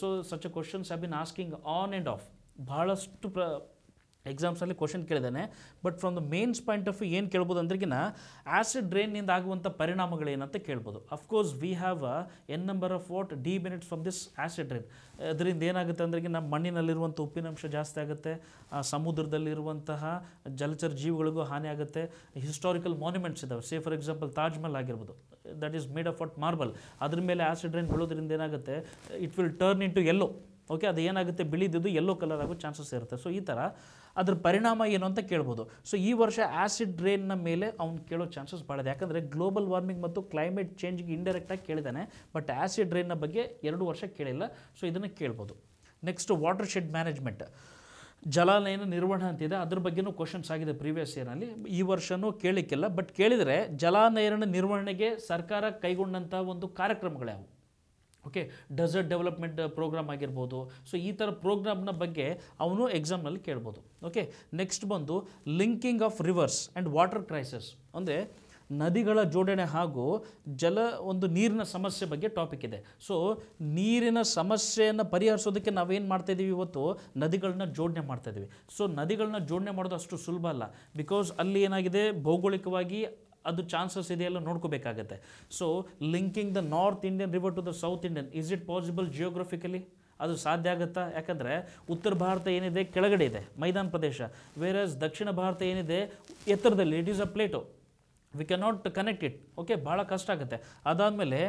so such a questions have been asking on and of ಬಹಳಷ್ಟು ಪ್ರ ಎಕ್ಸಾಮ್ಸಲ್ಲಿ ಕ್ವಶನ್ ಕೇಳಿದ್ದಾನೆ but from the mains point of view ಏನು ಕೇಳ್ಬೋದು ಅಂದ್ರಿಗಿನ ಆ್ಯಸಿಡ್ ರೇನ್ನಿಂದ ಆಗುವಂಥ ಪರಿಣಾಮಗಳೇನಂತ ಕೇಳ್ಬೋದು of course we have a n number of what detriments from this acid drain ಅದರಿಂದ ಏನಾಗುತ್ತೆ ಅಂದ್ರೆ ನಮ್ಮ ಮಣ್ಣಿನಲ್ಲಿರುವಂಥ ಉಪ್ಪಿನಂಶ ಜಾಸ್ತಿ ಆಗುತ್ತೆ ಸಮುದ್ರದಲ್ಲಿರುವಂತಹ ಜಲಚರ ಜೀವಿಗಳಿಗೂ ಹಾನಿ ಆಗುತ್ತೆ ಹಿಸ್ಟಾರಿಕಲ್ ಮಾನ್ಯುಮೆಂಟ್ಸ್ ಇದ್ದಾವೆ say for example Taj Mahal ಆಗಿರ್ಬೋದು that is made of what marble ಅದ್ರ ಮೇಲೆ ಆ್ಯಸಿಡ್ ರೈನ್ ಬೀಳೋದ್ರಿಂದ ಏನಾಗುತ್ತೆ it will turn in to yellow okay ಅದು ಏನಾಗುತ್ತೆ ಬಿಳಿದಿದ್ದು ಯೆಲ್ಲೋ ಕಲರ್ ಆಗೋ ಚಾನ್ಸಸ್ ಇರುತ್ತೆ ಸೊ ಈ ಥರ ಅದ್ರ ಪರಿಣಾಮ ಏನು ಅಂತ ಕೇಳ್ಬೋದು ಸೊ ಈ ವರ್ಷ ಆ್ಯಸಿಡ್ ರೇನ್ನ ಮೇಲೆ ಅವ್ನು ಕೇಳೋ ಚಾನ್ಸಸ್ ಭಾಳ ಇದೆ ಯಾಕಂದರೆ ಗ್ಲೋಬಲ್ ವಾರ್ಮಿಂಗ್ ಮತ್ತು ಕ್ಲೈಮೇಟ್ ಚೇಂಜ್ಗೆ ಇಂಡೈರೆಕ್ಟಾಗಿ ಕೇಳಿದ್ದಾನೆ ಬಟ್ ಆ್ಯಸಿಡ್ ರೇನ್ನ ಬಗ್ಗೆ ಎರಡು ವರ್ಷ ಕೇಳಿಲ್ಲ ಸೊ ಇದನ್ನು ಕೇಳ್ಬೋದು ನೆಕ್ಸ್ಟ್ ವಾಟರ್ ಶೆಡ್ ಮ್ಯಾನೇಜ್ಮೆಂಟ್ ಜಲಾನಯನ ನಿರ್ವಹಣೆ ಅಂತಿದೆ ಅದ್ರ ಬಗ್ಗೆನೂ ಕ್ವಶನ್ಸ್ ಆಗಿದೆ ಪ್ರೀವಿಯಸ್ ಇಯರ್ನಲ್ಲಿ ಈ ವರ್ಷವೂ ಕೇಳಿಕ್ಕಿಲ್ಲ ಬಟ್ ಕೇಳಿದರೆ ಜಲಾನಯನ ನಿರ್ವಹಣೆಗೆ ಸರ್ಕಾರ ಕೈಗೊಂಡಂಥ ಒಂದು ಕಾರ್ಯಕ್ರಮಗಳ್ಯಾವು ಓಕೆ ಡೆಸರ್ಟ್ ಡೆವಲಪ್ಮೆಂಟ್ ಪ್ರೋಗ್ರಾಮ್ ಆಗಿರ್ಬೋದು ಸೊ ಈ ಥರ ಪ್ರೋಗ್ರಾಮ್ನ ಬಗ್ಗೆ ಅವನು ಎಕ್ಸಾಮ್ನಲ್ಲಿ ಕೇಳ್ಬೋದು ಓಕೆ ನೆಕ್ಸ್ಟ್ ಬಂದು linking of rivers and water crisis ಅಂದರೆ ನದಿಗಳ ಜೋಡಣೆ ಹಾಗೂ ಜಲ ಒಂದು ನೀರಿನ ಸಮಸ್ಯೆ ಬಗ್ಗೆ ಟಾಪಿಕ್ ಇದೆ ಸೊ ನೀರಿನ ಸಮಸ್ಯೆಯನ್ನು ಪರಿಹರಿಸೋದಕ್ಕೆ ನಾವೇನು ಮಾಡ್ತಾಯಿದ್ದೀವಿ ಇವತ್ತು ನದಿಗಳನ್ನ ಜೋಡಣೆ ಮಾಡ್ತಾಯಿದ್ದೀವಿ ಸೊ ನದಿಗಳನ್ನ ಜೋಡಣೆ ಮಾಡೋದು ಅಷ್ಟು ಸುಲಭ ಅಲ್ಲ ಬಿಕಾಸ್ ಅಲ್ಲಿ ಏನಾಗಿದೆ ಭೌಗೋಳಿಕವಾಗಿ ಅದು ಚಾನ್ಸಸ್ ಇದೆಯಲ್ಲ ನೋಡ್ಕೋಬೇಕಾಗತ್ತೆ so linking the north Indian river to the south Indian is it possible geographically ಅದು ಸಾಧ್ಯ ಆಗುತ್ತಾ ಯಾಕಂದರೆ ಉತ್ತರ ಭಾರತ ಏನಿದೆ ಕೆಳಗಡೆ ಇದೆ ಮೈದಾನ ಪ್ರದೇಶ ವೇರಸ್ ದಕ್ಷಿಣ ಭಾರತ ಏನಿದೆ ಎತ್ತರದಲ್ಲಿ it is a plateau we can not connect it okay ಭಾಳ ಕಷ್ಟ ಆಗುತ್ತೆ ಅದಾದಮೇಲೆ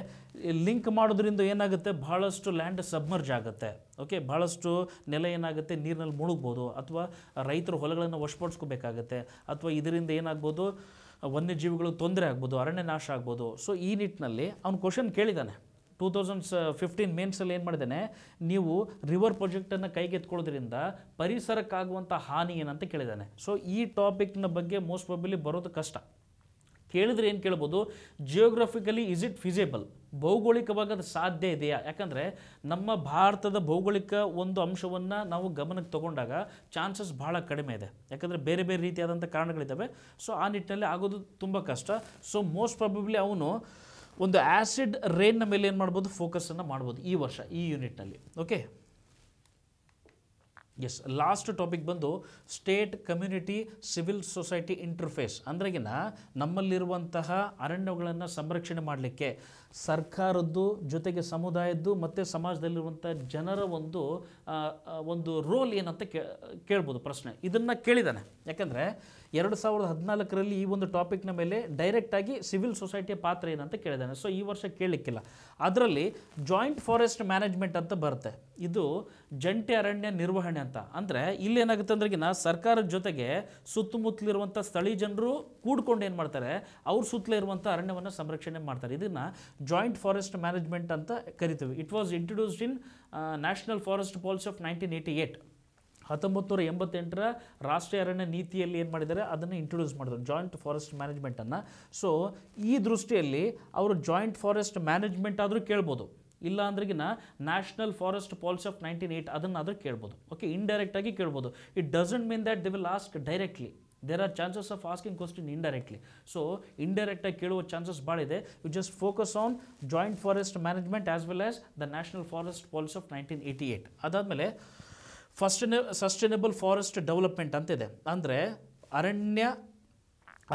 ಲಿಂಕ್ ಮಾಡೋದ್ರಿಂದ ಏನಾಗುತ್ತೆ ಭಾಳಷ್ಟು ಲ್ಯಾಂಡ್ ಸಬ್ಮರ್ಜ್ ಆಗುತ್ತೆ ಓಕೆ ಭಾಳಷ್ಟು ನೆಲ ಏನಾಗುತ್ತೆ ನೀರಿನಲ್ಲಿ ಮುಳುಗ್ಬೋದು ಅಥವಾ ರೈತರ ಹೊಲಗಳನ್ನು ವಶಪಡಿಸ್ಕೋಬೇಕಾಗತ್ತೆ ಅಥವಾ ಇದರಿಂದ ಏನಾಗ್ಬೋದು ವನ್ಯಜೀವಿಗಳು ತೊಂದರೆ ಆಗ್ಬೋದು ಅರಣ್ಯ ನಾಶ ಆಗ್ಬೋದು ಸೊ ಈ ನಿಟ್ಟಿನಲ್ಲಿ ಅವ್ನು ಕ್ವಶನ್ ಕೇಳಿದ್ದಾನೆ ಟೂ ತೌಸಂಡ್ಸ್ ಫಿಫ್ಟೀನ್ uh, ಮೇನ್ಸಲ್ಲಿ ಏನು ಮಾಡಿದ್ದಾನೆ ನೀವು ರಿವರ್ ಪ್ರಾಜೆಕ್ಟನ್ನು ಕೈಗೆತ್ಕೊಳ್ಳೋದ್ರಿಂದ ಪರಿಸರಕ್ಕಾಗುವಂಥ ಹಾನಿ ಏನಂತ ಕೇಳಿದ್ದಾನೆ ಸೊ ಈ ಟಾಪಿಕ್ನ ಬಗ್ಗೆ ಮೋಸ್ಟ್ ಪ್ರಾಬಲಿ ಬರೋದು ಕಷ್ಟ ಕೇಳಿದ್ರೆ ಏನು ಕೇಳ್ಬೋದು ಜಿಯೋಗ್ರಫಿಕಲಿ ಇಸ್ ಇಟ್ ಫಿಸೇಬಲ್ ಭೌಗೋಳಿಕವಾಗಿ ಅದು ಸಾಧ್ಯ ಇದೆಯಾ ಯಾಕಂದರೆ ನಮ್ಮ ಭಾರತದ ಭೌಗೋಳಿಕ ಒಂದು ಅಂಶವನ್ನು ನಾವು ಗಮನಕ್ಕೆ ತಗೊಂಡಾಗ ಚಾನ್ಸಸ್ ಭಾಳ ಕಡಿಮೆ ಇದೆ ಯಾಕಂದರೆ ಬೇರೆ ಬೇರೆ ರೀತಿಯಾದಂಥ ಕಾರಣಗಳಿದ್ದಾವೆ ಸೊ ಆ ನಿಟ್ಟಿನಲ್ಲಿ ಆಗೋದು ತುಂಬ ಕಷ್ಟ ಸೊ ಮೋಸ್ಟ್ ಪ್ರಾಬಬ್ಲಿ ಅವನು ಒಂದು ಆ್ಯಸಿಡ್ ರೇನ್ನ ಮೇಲೆ ಏನು ಮಾಡ್ಬೋದು ಫೋಕಸನ್ನು ಮಾಡ್ಬೋದು ಈ ವರ್ಷ ಈ ಯೂನಿಟ್ನಲ್ಲಿ ಓಕೆ ಎಸ್ ಲಾಸ್ಟ್ ಟಾಪಿಕ್ ಬಂದು state community civil society interface ಅಂದ್ರಗಿನ ನಮ್ಮಲ್ಲಿರುವಂತಹ ಅರಣ್ಯಗಳನ್ನು ಸಂರಕ್ಷಣೆ ಮಾಡಲಿಕ್ಕೆ ಸರ್ಕಾರದ್ದು ಜೊತೆಗೆ ಸಮುದಾಯದ್ದು ಮತ್ತು ಸಮಾಜದಲ್ಲಿರುವಂಥ ಜನರ ಒಂದು ಒಂದು ರೋಲ್ ಏನಂತ ಕೇಳ್ಬೋದು ಪ್ರಶ್ನೆ ಇದನ್ನು ಕೇಳಿದ್ದಾನೆ ಯಾಕಂದರೆ ಎರಡು ಸಾವಿರದ ಹದಿನಾಲ್ಕರಲ್ಲಿ ಈ ಒಂದು ಟಾಪಿಕ್ನ ಮೇಲೆ ಡೈರೆಕ್ಟಾಗಿ ಸಿವಿಲ್ ಸೊಸೈಟಿಯ ಪಾತ್ರ ಏನಂತ ಕೇಳಿದ್ದಾನೆ ಸೊ ಈ ವರ್ಷ ಕೇಳಲಿಕ್ಕಿಲ್ಲ ಅದರಲ್ಲಿ ಜಾಯಿಂಟ್ ಫಾರೆಸ್ಟ್ ಮ್ಯಾನೇಜ್ಮೆಂಟ್ ಅಂತ ಬರುತ್ತೆ ಇದು ಜಂಟಿ ಅರಣ್ಯ ನಿರ್ವಹಣೆ ಅಂತ ಅಂದರೆ ಇಲ್ಲೇನಾಗುತ್ತೆ ಅಂದ್ರೆಗಿನ ಸರ್ಕಾರದ ಜೊತೆಗೆ ಸುತ್ತಮುತ್ತಲಿರುವಂಥ ಸ್ಥಳೀಯ ಜನರು ಕೂಡ್ಕೊಂಡು ಏನು ಮಾಡ್ತಾರೆ ಅವ್ರ ಸುತ್ತಲೇ ಇರುವಂಥ ಅರಣ್ಯವನ್ನು ಸಂರಕ್ಷಣೆ ಮಾಡ್ತಾರೆ ಇದನ್ನು ಜಾಯಿಂಟ್ ಫಾರೆಸ್ಟ್ ಮ್ಯಾನೇಜ್ಮೆಂಟ್ ಅಂತ ಕರಿತೀವಿ it was introduced in national forest policy of nineteen eighty eight ಹತ್ತೊಂಬತ್ತು ನೂರ ಎಂಬತ್ತೆಂಟರ ರಾಷ್ಟ್ರೀಯ ಅರಣ್ಯ ನೀತಿಯಲ್ಲಿ ಏನು ಮಾಡಿದ್ದಾರೆ ಅದನ್ನು ಇಂಟ್ರೊಡ್ಯೂಸ್ ಮಾಡಿದ್ರು ಜಾಯಿಂಟ್ ಫಾರೆಸ್ಟ್ ಮ್ಯಾನೇಜ್ಮೆಂಟನ್ನು ಸೊ ಈ ದೃಷ್ಟಿಯಲ್ಲಿ ಅವರು ಜಾಯಿಂಟ್ ಫಾರೆಸ್ಟ್ ಮ್ಯಾನೇಜ್ಮೆಂಟ್ ಆದರೂ ಕೇಳ್ಬೋದು ಇಲ್ಲ ಅಂದ್ರಿಗಿನ national forest policy of nineteen eight ಅದನ್ನಾದರೂ ಕೇಳ್ಬೋದು ಓಕೆ ಇಂಡೈರೆಕ್ಟಾಗಿ ಕೇಳ್ಬೋದು it doesn't mean that the will ask directly there are chances of asking question indirectly so ಇಂಡೈರೆಕ್ಟಾಗಿ ಕೇಳುವ ಚಾನ್ಸಸ್ ಭಾಳ ಇದೆ you just focus on joint forest management as well as the national forest policy of nineteen eighty eight ಅದಾದಮೇಲೆ ಫಸ್ಟನೆ sustainable forest development ಅಂತಿದೆ ಅಂದರೆ ಅರಣ್ಯ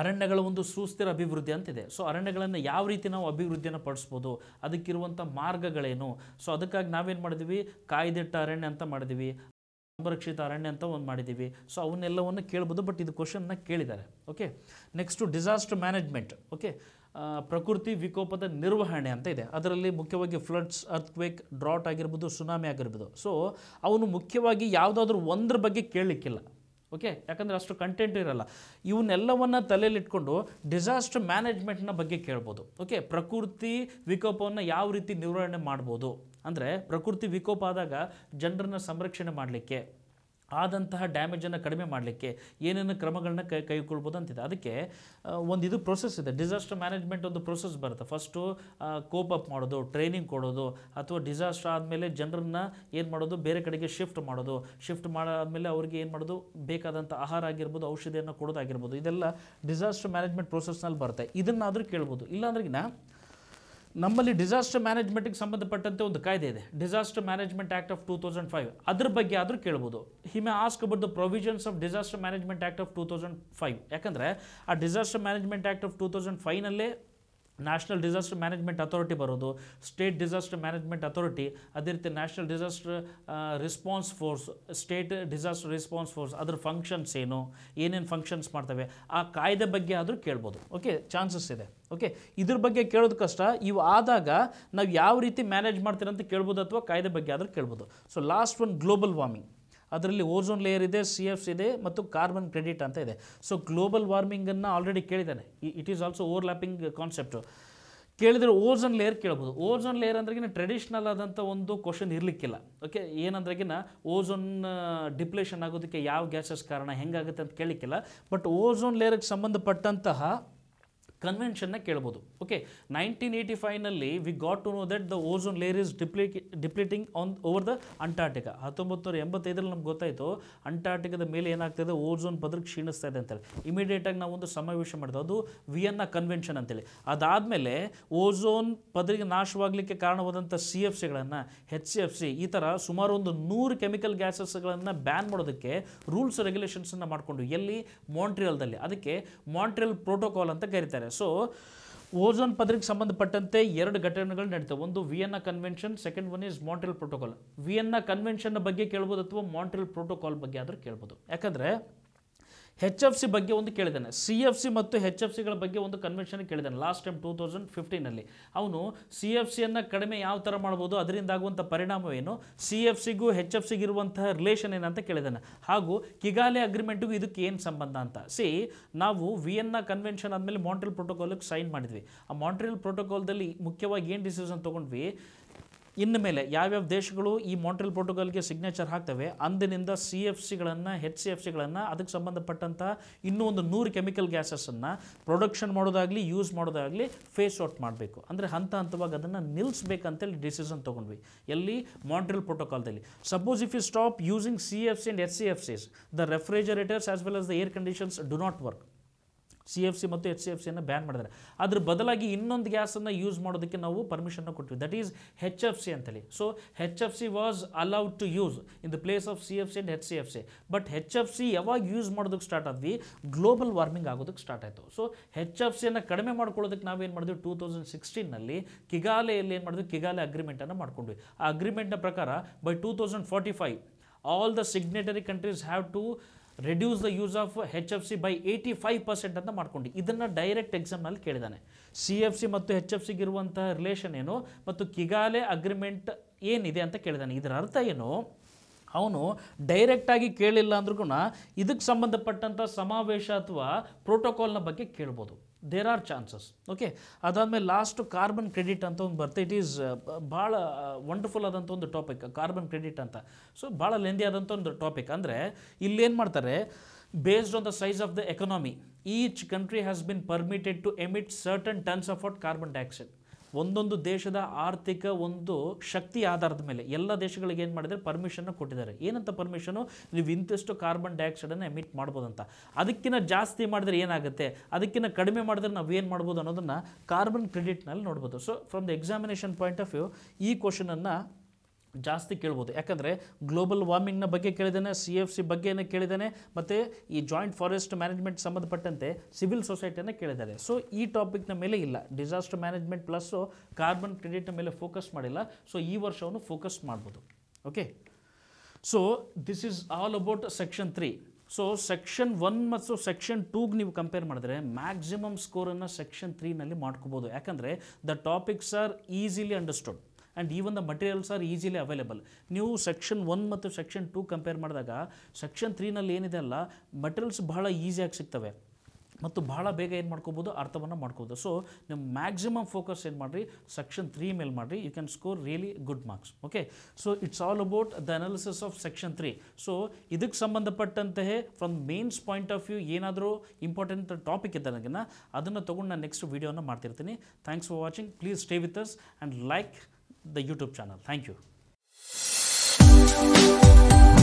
ಅರಣ್ಯಗಳ ಒಂದು ಸುಸ್ಥಿರ ಅಭಿವೃದ್ಧಿ ಅಂತಿದೆ ಸೊ ಅರಣ್ಯಗಳನ್ನು ಯಾವ ರೀತಿ ನಾವು ಅಭಿವೃದ್ಧಿಯನ್ನು ಪಡಿಸ್ಬೋದು ಅದಕ್ಕಿರುವಂಥ ಮಾರ್ಗಗಳೇನು ಸೊ ಅದಕ್ಕಾಗಿ ನಾವೇನು ಮಾಡಿದ್ವಿ ಕಾಯ್ದಿಟ್ಟ ಅರಣ್ಯ ಅಂತ ಮಾಡಿದ್ವಿ ಸಂರಕ್ಷಿತ ಅರಣ್ಯ ಅಂತ ಒಂದು ಮಾಡಿದ್ದೀವಿ ಸೊ ಅವನ್ನೆಲ್ಲವನ್ನು ಕೇಳ್ಬೋದು ಬಟ್ ಇದು ಕ್ವಶನ್ನ ಕೇಳಿದ್ದಾರೆ okay next disaster management okay ಪ್ರಕೃತಿ ವಿಕೋಪದ ನಿರ್ವಹಣೆ ಅಂತ ಇದೆ ಅದರಲ್ಲಿ ಮುಖ್ಯವಾಗಿ ಫ್ಲಡ್ಸ್ ಅರ್ಥ್ಕ್ವೇಕ್ ಡ್ರಾಟ್ ಆಗಿರ್ಬೋದು ಸುನಾಮಿ ಆಗಿರ್ಬೋದು ಸೊ ಅವನು ಮುಖ್ಯವಾಗಿ ಯಾವುದಾದ್ರೂ ಒಂದ್ರ ಬಗ್ಗೆ ಕೇಳಲಿಕ್ಕಿಲ್ಲ ಓಕೆ ಯಾಕಂದರೆ ಅಷ್ಟು ಕಂಟೆಂಟ್ ಇರಲ್ಲ ಇವನ್ನೆಲ್ಲವನ್ನು ತಲೆಯಲ್ಲಿಟ್ಕೊಂಡು ಡಿಸಾಸ್ಟರ್ ಮ್ಯಾನೇಜ್ಮೆಂಟ್ನ ಬಗ್ಗೆ ಕೇಳ್ಬೋದು ಓಕೆ ಪ್ರಕೃತಿ ವಿಕೋಪವನ್ನು ಯಾವ ರೀತಿ ನಿರ್ವಹಣೆ ಮಾಡ್ಬೋದು ಅಂದರೆ ಪ್ರಕೃತಿ ವಿಕೋಪ ಆದಾಗ ಜನರನ್ನು ಸಂರಕ್ಷಣೆ ಮಾಡಲಿಕ್ಕೆ ಆದಂತಹ ಡ್ಯಾಮೇಜನ್ನು ಕಡಿಮೆ ಮಾಡಲಿಕ್ಕೆ ಏನೇನು ಕ್ರಮಗಳನ್ನ ಕೈ ಕೈಗೊಳ್ಬೋದು ಅಂತಿದೆ ಅದಕ್ಕೆ ಒಂದು ಇದು ಪ್ರೊಸೆಸ್ ಇದೆ ಡಿಸಾಸ್ಟರ್ ಮ್ಯಾನೇಜ್ಮೆಂಟ್ ಒಂದು ಪ್ರೊಸೆಸ್ ಬರುತ್ತೆ ಫಸ್ಟು ಕೋಪ್ ಅಪ್ ಮಾಡೋದು ಟ್ರೈನಿಂಗ್ ಕೊಡೋದು ಅಥವಾ ಡಿಸಾಸ್ಟರ್ ಆದಮೇಲೆ ಜನರನ್ನ ಏನು ಮಾಡೋದು ಬೇರೆ ಕಡೆಗೆ ಶಿಫ್ಟ್ ಮಾಡೋದು ಶಿಫ್ಟ್ ಮಾಡಾದಮೇಲೆ ಅವರಿಗೆ ಏನು ಮಾಡೋದು ಬೇಕಾದಂಥ ಆಹಾರ ಆಗಿರ್ಬೋದು ಔಷಧಿಯನ್ನು ಕೊಡೋದಾಗಿರ್ಬೋದು ಇದೆಲ್ಲ ಡಿಸಾಸ್ಟರ್ ಮ್ಯಾನೇಜ್ಮೆಂಟ್ ಪ್ರೊಸೆಸ್ನಲ್ಲಿ ಬರುತ್ತೆ ಇದನ್ನಾದರೂ ಕೇಳ್ಬೋದು ಇಲ್ಲಾಂದ್ರಿಗಿನ ನಮ್ಮಲ್ಲಿ ಡಿಸಾಸ್ಟರ್ ಮ್ಯಾನೇಜ್ಮೆಂಟ್ಗೆ ಸಂಬಂಧಪಟ್ಟಂತೆ ಒಂದು ಕಾಯ್ದೆ ಇದೆ disaster management act of two thousand five ಅದ್ರ ಬಗ್ಗೆ ಆದರೂ ಕೇಳ್ಬೋದು he may ask about the provisions of disaster management act of two thousand five ಯಾಕಂದರೆ ಆ disaster management act of two thousand ಫೈವ್ನಲ್ಲೇ ನ್ಯಾಷನಲ್ ಡಿಸಾಸ್ಟರ್ ಮ್ಯಾನೇಜ್ಮೆಂಟ್ ಅಥಾರಿಟಿ ಬರೋದು ಸ್ಟೇಟ್ ಡಿಸಾಸ್ಟರ್ ಮ್ಯಾನೇಜ್ಮೆಂಟ್ ಅಥಾರಿಟಿ ಅದೇ ರೀತಿ national disaster response force state disaster response force ಅದ್ರ functions ಏನು ಏನೇನು functions ಮಾಡ್ತವೆ ಆ ಕಾಯ್ದೆ ಬಗ್ಗೆ ಆದರೂ ಕೇಳ್ಬೋದು ಓಕೆ ಚಾನ್ಸಸ್ ಇದೆ ಓಕೆ ಇದ್ರ ಬಗ್ಗೆ ಕೇಳೋದು ಕಷ್ಟ ಇವು ಆದಾಗ ನಾವು ಯಾವ ರೀತಿ ಮ್ಯಾನೇಜ್ ಮಾಡ್ತೀರಂತ ಕೇಳ್ಬೋದು ಅಥವಾ ಕಾಯ್ದೆ ಬಗ್ಗೆ ಆದರೂ ಕೇಳ್ಬೋದು so last one global warming ಅದರಲ್ಲಿ ಓಝೋನ್ ಲೇಯರ್ ಇದೆ ಸಿ ಎಫ್ಸ್ ಇದೆ ಮತ್ತು ಕಾರ್ಬನ್ ಕ್ರೆಡಿಟ್ ಅಂತ ಇದೆ ಸೊ ಗ್ಲೋಬಲ್ ವಾರ್ಮಿಂಗನ್ನು ಆಲ್ರೆಡಿ ಕೇಳಿದ್ದಾನೆ it is also overlapping concept ಕೇಳಿದರೆ ಓಝೋನ್ ಲೇಯರ್ ಕೇಳ್ಬೋದು ಓಝೋನ್ ಲೇಯರ್ ಅಂದ್ರಗಿನ ಟ್ರೆಡಿಷ್ನಲ್ ಆದಂಥ ಒಂದು ಕ್ವಶನ್ ಇರಲಿಕ್ಕಿಲ್ಲ ಓಕೆ ಏನಂದ್ರಗಿನ ಓಝೋನ್ ಡಿಪ್ಲೇಷನ್ ಆಗೋದಕ್ಕೆ ಯಾವ ಗ್ಯಾಸಸ್ ಕಾರಣ ಹೆಂಗಾಗುತ್ತೆ ಅಂತ ಕೇಳಲಿಕ್ಕಿಲ್ಲ ಬಟ್ ಓಝೋನ್ ಲೇಯರ್ಗೆ ಸಂಬಂಧಪಟ್ಟಂತಹ ಕನ್ವೆನ್ಷನ್ನ ಕೇಳ್ಬೋದು ಓಕೆ ನೈನ್ಟೀನ್ ಏಯ್ಟಿ ಫೈವ್ನಲ್ಲಿ we got to know that the ozone layer is ಡಿಪ್ಲಿಟಿ depleting on over the Antarctica ಹತ್ತೊಂಬತ್ತು ನೂರ ಎಂಬತ್ತೈದರಲ್ಲಿ ನಮ್ಗೆ ಗೊತ್ತಾಯಿತು ಅಂಟಾರ್ಟಿಕದ ಮೇಲೆ ಏನಾಗ್ತಿದೆ ಓಝೋನ್ ಪದರ ಕ್ಷೀಣಿಸ್ತಾ ಇದೆ ಅಂತೇಳಿ ಇಮಿಡಿಯೇಟಾಗಿ ನಾವೊಂದು ಸಮಾವೇಶ ಮಾಡಿದ್ವಿ ಅದು ವಿಯನ್ನ ಕನ್ವೆನ್ಷನ್ ಅಂತೇಳಿ ಅದಾದಮೇಲೆ ಓಝೋನ್ ಪದರಿಗೆ ನಾಶವಾಗಲಿಕ್ಕೆ ಕಾರಣವಾದಂಥ ಸಿ ಎಫ್ ಸಿಗಳನ್ನು ಹೆಚ್ ಸಿ ಎಫ್ ಸಿ ಈ ಥರ ಸುಮಾರು ಒಂದು ನೂರು ಕೆಮಿಕಲ್ ಗ್ಯಾಸಸ್ಗಳನ್ನು ಬ್ಯಾನ್ ಮಾಡೋದಕ್ಕೆ ರೂಲ್ಸ್ ರೆಗ್ಯುಲೇಷನ್ಸನ್ನು ಮಾಡಿಕೊಂಡು ಎಲ್ಲಿ ಮಾಂಟ್ರಿಯಲ್ದಲ್ಲಿ ಅದಕ್ಕೆ ಮಾಂಟ್ರಿಯಲ್ ಪ್ರೋಟೋಕಾಲ್ ಅಂತ ಕರೀತಾರೆ ಸೊ ಓಝೋನ್ ಪದರಿಗೆ ಸಂಬಂಧಪಟ್ಟಂತೆ ಎರಡು ಘಟನೆಗಳು ನಡೀತವೆ ಒಂದು Vienna convention second one is Montreal protocol Vienna ಕನ್ವೆನ್ಷನ್ನ ಬಗ್ಗೆ ಕೇಳ್ಬೋದು ಅಥವಾ ಮಾಂಟ್ರಿಲ್ ಪ್ರೋಟೋಕಾಲ್ ಬಗ್ಗೆ ಆದರೂ ಕೇಳ್ಬೋದು ಯಾಕಂದರೆ ಹೆಚ್ ಎಫ್ ಸಿ ಬಗ್ಗೆ ಒಂದು ಕೇಳಿದ್ದಾನೆ ಸಿ ಎಫ್ ಸಿ ಮತ್ತು ಹೆಚ್ ಎಫ್ ಸಿಗಳ ಬಗ್ಗೆ ಒಂದು ಕನ್ವೆನ್ಷನ್ ಕೇಳಿದ್ದಾನೆ ಲಾಸ್ಟ್ ಟೈಮ್ ಟೂ ತೌಸಂಡ್ ಫಿಫ್ಟೀನಲ್ಲಿ ಅವನು ಸಿ ಎಫ್ ಸಿಯನ್ನು ಕಡಿಮೆ ಯಾವ ಥರ ಮಾಡ್ಬೋದು ಅದರಿಂದ ಆಗುವಂಥ ಪರಿಣಾಮವೇನು ಸಿ ಎಫ್ ಸಿಗೂ ಹೆಚ್ ಎಫ್ ಸಿಗಿರುವಂತಹ ಇರುವಂತಹ ರಿಲೇಷನ್ ಏನಂತ ಕೇಳಿದ್ದಾನೆ ಹಾಗೂ ಕಿಗಾಲೆ ಅಗ್ರಿಮೆಂಟಿಗೂ ಇದಕ್ಕೆ ಏನು ಸಂಬಂಧ ಅಂತ ಸಿ ನಾವು ವಿ ವಿಯನ್ನ ಕನ್ವೆನ್ಷನ್ ಆದಮೇಲೆ ಮಾಂಟ್ರಿಯಲ್ ಪ್ರೋಟೋಕಾಲಿಗೆ ಸೈನ್ ಮಾಡಿದ್ವಿ ಆ ಮಾಂಟ್ರಿಯಲ್ ಪ್ರೋಟೋಕಾಲ್ದಲ್ಲಿ ಮುಖ್ಯವಾಗಿ ಏನು ಡಿಸಿಷನ್ ತೊಗೊಂಡ್ವಿ ಇನ್ನು ಮೇಲೆ ಯಾವ್ಯಾವ ದೇಶಗಳು ಈ ಮಾಂಟ್ರಿಲ್ ಪ್ರೋಟೋಕಾಲ್ಗೆ ಸಿಗ್ನೇಚರ್ ಹಾಕ್ತವೆ ಅಂದಿನಿಂದ ಸಿ ಎಫ್ ಸಿಗಳನ್ನು ಹೆಚ್ ಸಿ ಎಫ್ ಸಿಗಳನ್ನು ಅದಕ್ಕೆ ಸಂಬಂಧಪಟ್ಟಂಥ ಇನ್ನೂ ಒಂದು ನೂರು ಕೆಮಿಕಲ್ ಗ್ಯಾಸಸನ್ನು ಪ್ರೊಡಕ್ಷನ್ ಮಾಡೋದಾಗಲಿ ಯೂಸ್ ಮಾಡೋದಾಗಲಿ ಫೇಸ್ ಔಟ್ ಮಾಡಬೇಕು ಅಂದರೆ ಹಂತ ಹಂತವಾಗಿ ಅದನ್ನು ನಿಲ್ಲಿಸ್ಬೇಕಂತೇಳಿ ಡಿಸಿಷನ್ ತೊಗೊಂಡ್ವಿ ಎಲ್ಲಿ ಮಾಂಟ್ರಿಲ್ ಪ್ರೋಟೋಕಾಲ್ದಲ್ಲಿ suppose if you stop using C F C and H C F Cs the refrigerators as well as the air conditions do not work C F C ಮತ್ತು ಎಚ್ ಸಿ ಎಫ್ ಸಿಯನ್ನು ban ಮಾಡಿದ್ದಾರೆ ಅದ್ರ ಬದಲಾಗಿ ಇನ್ನೊಂದು ಗ್ಯಾಸನ್ನು use ಮಾಡೋದಕ್ಕೆ ನಾವು ಪರ್ಮಿಷನ್ನ ಕೊಟ್ವಿ that is H F C ಅಂತೇಳಿ so H F C was allowed to use in the place of C F C and H C F C but H F C ಯಾವಾಗ ಯೂಸ್ ಮಾಡೋದಕ್ಕೆ start ಆದ್ವಿ global warming ಆಗೋದಕ್ಕೆ start ಆಯಿತು so H F ಸಿಯನ್ನು ಕಡಿಮೆ ಮಾಡ್ಕೊಳ್ಳೋದಕ್ಕೆ ನಾವೇನು ಮಾಡಿದ್ವಿ ಟೂ ತೌಸಂಡ್ ಸಿಕ್ಸ್ಟೀನಲ್ಲಿ ಕಿಗಾಲೆಯಲ್ಲಿ ಏನು ಮಾಡಿದ್ವಿ ಕಿಗಾಲೆ ಅಗ್ರಿಮೆಂಟನ್ನು ಮಾಡ್ಕೊಂಡ್ವಿ ಆ ಅಗ್ರಿಮೆಂಟ್ನ ಪ್ರಕಾರ by two thousand forty five all the signatory countries have to reduce the use of H F C by eighty five percent ಅಂತ ಮಾಡ್ಕೊಂಡು ಇದನ್ನು ಡೈರೆಕ್ಟ್ ಎಕ್ಸಾಮ್ನಲ್ಲಿ ಕೇಳಿದ್ದಾನೆ ಸಿ ಎಫ್ ಸಿ ಮತ್ತು ಹೆಚ್ ಎಫ್ ಸಿಗಿರುವಂತಹ ರಿಲೇಷನ್ ಏನು ಮತ್ತು ಕಿಗಾಲೆ ಅಗ್ರಿಮೆಂಟ್ ಏನಿದೆ ಅಂತ ಕೇಳಿದ್ದಾನೆ ಇದರ ಅರ್ಥ ಏನು ಅವನು ಡೈರೆಕ್ಟಾಗಿ ಕೇಳಿಲ್ಲ ಅಂದ್ರೂ ಇದಕ್ಕೆ ಸಂಬಂಧಪಟ್ಟಂಥ ಸಮಾವೇಶ ಅಥವಾ ಪ್ರೋಟೋಕಾಲ್ನ ಬಗ್ಗೆ ಕೇಳ್ಬೋದು ದೇರ್ ಆರ್ ಚಾನ್ಸಸ್ ಓಕೆ ಅದಾದಮೇಲೆ ಲಾಸ್ಟು ಕಾರ್ಬನ್ ಕ್ರೆಡಿಟ್ ಅಂತ ಒಂದು ಬರ್ತೆ ಇಟ್ ಈಸ್ ಭಾಳ ವಂಡರ್ಫುಲ್ uh, ಆದಂಥ ಒಂದು ಟಾಪಿಕ್ ಕಾರ್ಬನ್ ಕ್ರೆಡಿಟ್ ಅಂತ ಸೊ ಭಾಳ ಲೆಂದಿ ಆದಂಥ ಒಂದು ಟಾಪಿಕ್ ಅಂದರೆ ಇಲ್ಲೇನು ಮಾಡ್ತಾರೆ based on the size of the economy each country has been permitted to emit certain tons of out carbon dioxide ಒಂದೊಂದು ದೇಶದ ಆರ್ಥಿಕ ಒಂದು ಶಕ್ತಿ ಆಧಾರದ ಮೇಲೆ ಎಲ್ಲ ದೇಶಗಳಿಗೆ ಏನು ಮಾಡಿದರೆ ಪರ್ಮಿಷನ್ನ ಕೊಟ್ಟಿದ್ದಾರೆ ಏನಂತ ಪರ್ಮಿಷನು ನೀವು ಇಂತಿಷ್ಟು ಕಾರ್ಬನ್ ಡೈಆಕ್ಸೈಡನ್ನು ಎಮಿಟ್ ಮಾಡ್ಬೋದಂತ ಅದಕ್ಕಿಂತ ಜಾಸ್ತಿ ಮಾಡಿದರೆ ಏನಾಗುತ್ತೆ ಅದಕ್ಕಿಂತ ಕಡಿಮೆ ಮಾಡಿದ್ರೆ ನಾವು ಏನು ಮಾಡ್ಬೋದು ಅನ್ನೋದನ್ನು ಕಾರ್ಬನ್ ಕ್ರೆಡಿಟ್ನಲ್ಲಿ ನೋಡ್ಬೋದು so from the examination point of view ಈ ಕ್ವಶನನ್ನು ಜಾಸ್ತಿ ಕೇಳ್ಬೋದು ಯಾಕಂದರೆ ಗ್ಲೋಬಲ್ ವಾರ್ಮಿಂಗ್ನ ಬಗ್ಗೆ ಕೇಳಿದ್ದೇನೆ ಸಿ ಎಫ್ ಸಿ ಬಗ್ಗೆನೇ ಕೇಳಿದ್ದೇನೆ ಮತ್ತು ಈ ಜಾಯಿಂಟ್ ಫಾರೆಸ್ಟ್ ಮ್ಯಾನೇಜ್ಮೆಂಟ್ ಸಂಬಂಧಪಟ್ಟಂತೆ ಸಿವಿಲ್ ಸೊಸೈಟಿಯನ್ನು ಕೇಳಿದ್ದಾರೆ ಸೊ ಈ ಟಾಪಿಕ್ನ ಮೇಲೆ ಇಲ್ಲ ಡಿಸಾಸ್ಟರ್ ಮ್ಯಾನೇಜ್ಮೆಂಟ್ ಪ್ಲಸ್ಸು ಕಾರ್ಬನ್ ಕ್ರೆಡಿಟ್ನ ಮೇಲೆ ಫೋಕಸ್ ಮಾಡಿಲ್ಲ ಸೊ ಈ ವರ್ಷವನ್ನು ಫೋಕಸ್ ಮಾಡ್ಬೋದು okay so this is all about section three so section one ಮತ್ತು ಸೆಕ್ಷನ್ ಟೂಗೆ ನೀವು ಕಂಪೇರ್ ಮಾಡಿದ್ರೆ ಮ್ಯಾಕ್ಸಿಮಮ್ ಸ್ಕೋರನ್ನು ಸೆಕ್ಷನ್ ತ್ರೀನಲ್ಲಿ ಮಾಡ್ಕೋಬೋದು ಯಾಕಂದರೆ the topics are easily understood and even the materials are easily available ನೀವು ಸೆಕ್ಷನ್ ಒನ್ ಮತ್ತು ಸೆಕ್ಷನ್ ಟೂ ಕಂಪೇರ್ ಮಾಡಿದಾಗ ಸೆಕ್ಷನ್ ತ್ರೀನಲ್ಲಿ ಏನಿದೆ ಅಲ್ಲ ಮಟೀರಿಯಲ್ಸ್ ಬಹಳ ಈಸಿಯಾಗಿ ಸಿಗ್ತವೆ ಮತ್ತು ಭಾಳ ಬೇಗ ಏನು ಮಾಡ್ಕೋಬೋದು ಅರ್ಥವನ್ನು ಮಾಡ್ಕೋಬೋದು ಸೊ ನಿಮ್ಮ ಮ್ಯಾಕ್ಸಿಮಮ್ ಫೋಕಸ್ ಏನು ಮಾಡಿರಿ ಸೆಕ್ಷನ್ ತ್ರೀ ಮೇಲೆ ಮಾಡಿರಿ you can score really good marks okay so it's all about the analysis of section three so ಇದಕ್ಕೆ ಸಂಬಂಧಪಟ್ಟಂತೆಯೇ from mains point of view ಏನಾದರೂ ಇಂಪಾರ್ಟೆಂಟ್ ಟಾಪಿಕ್ ಇದ್ದಾಗಿನ ಅದನ್ನು ತೊಗೊಂಡು ನಾನು ನೆಕ್ಸ್ಟ್ ವೀಡಿಯೋನ ಮಾಡ್ತಿರ್ತೀನಿ thanks for watching please stay with us and like the YouTube channel. Thank you.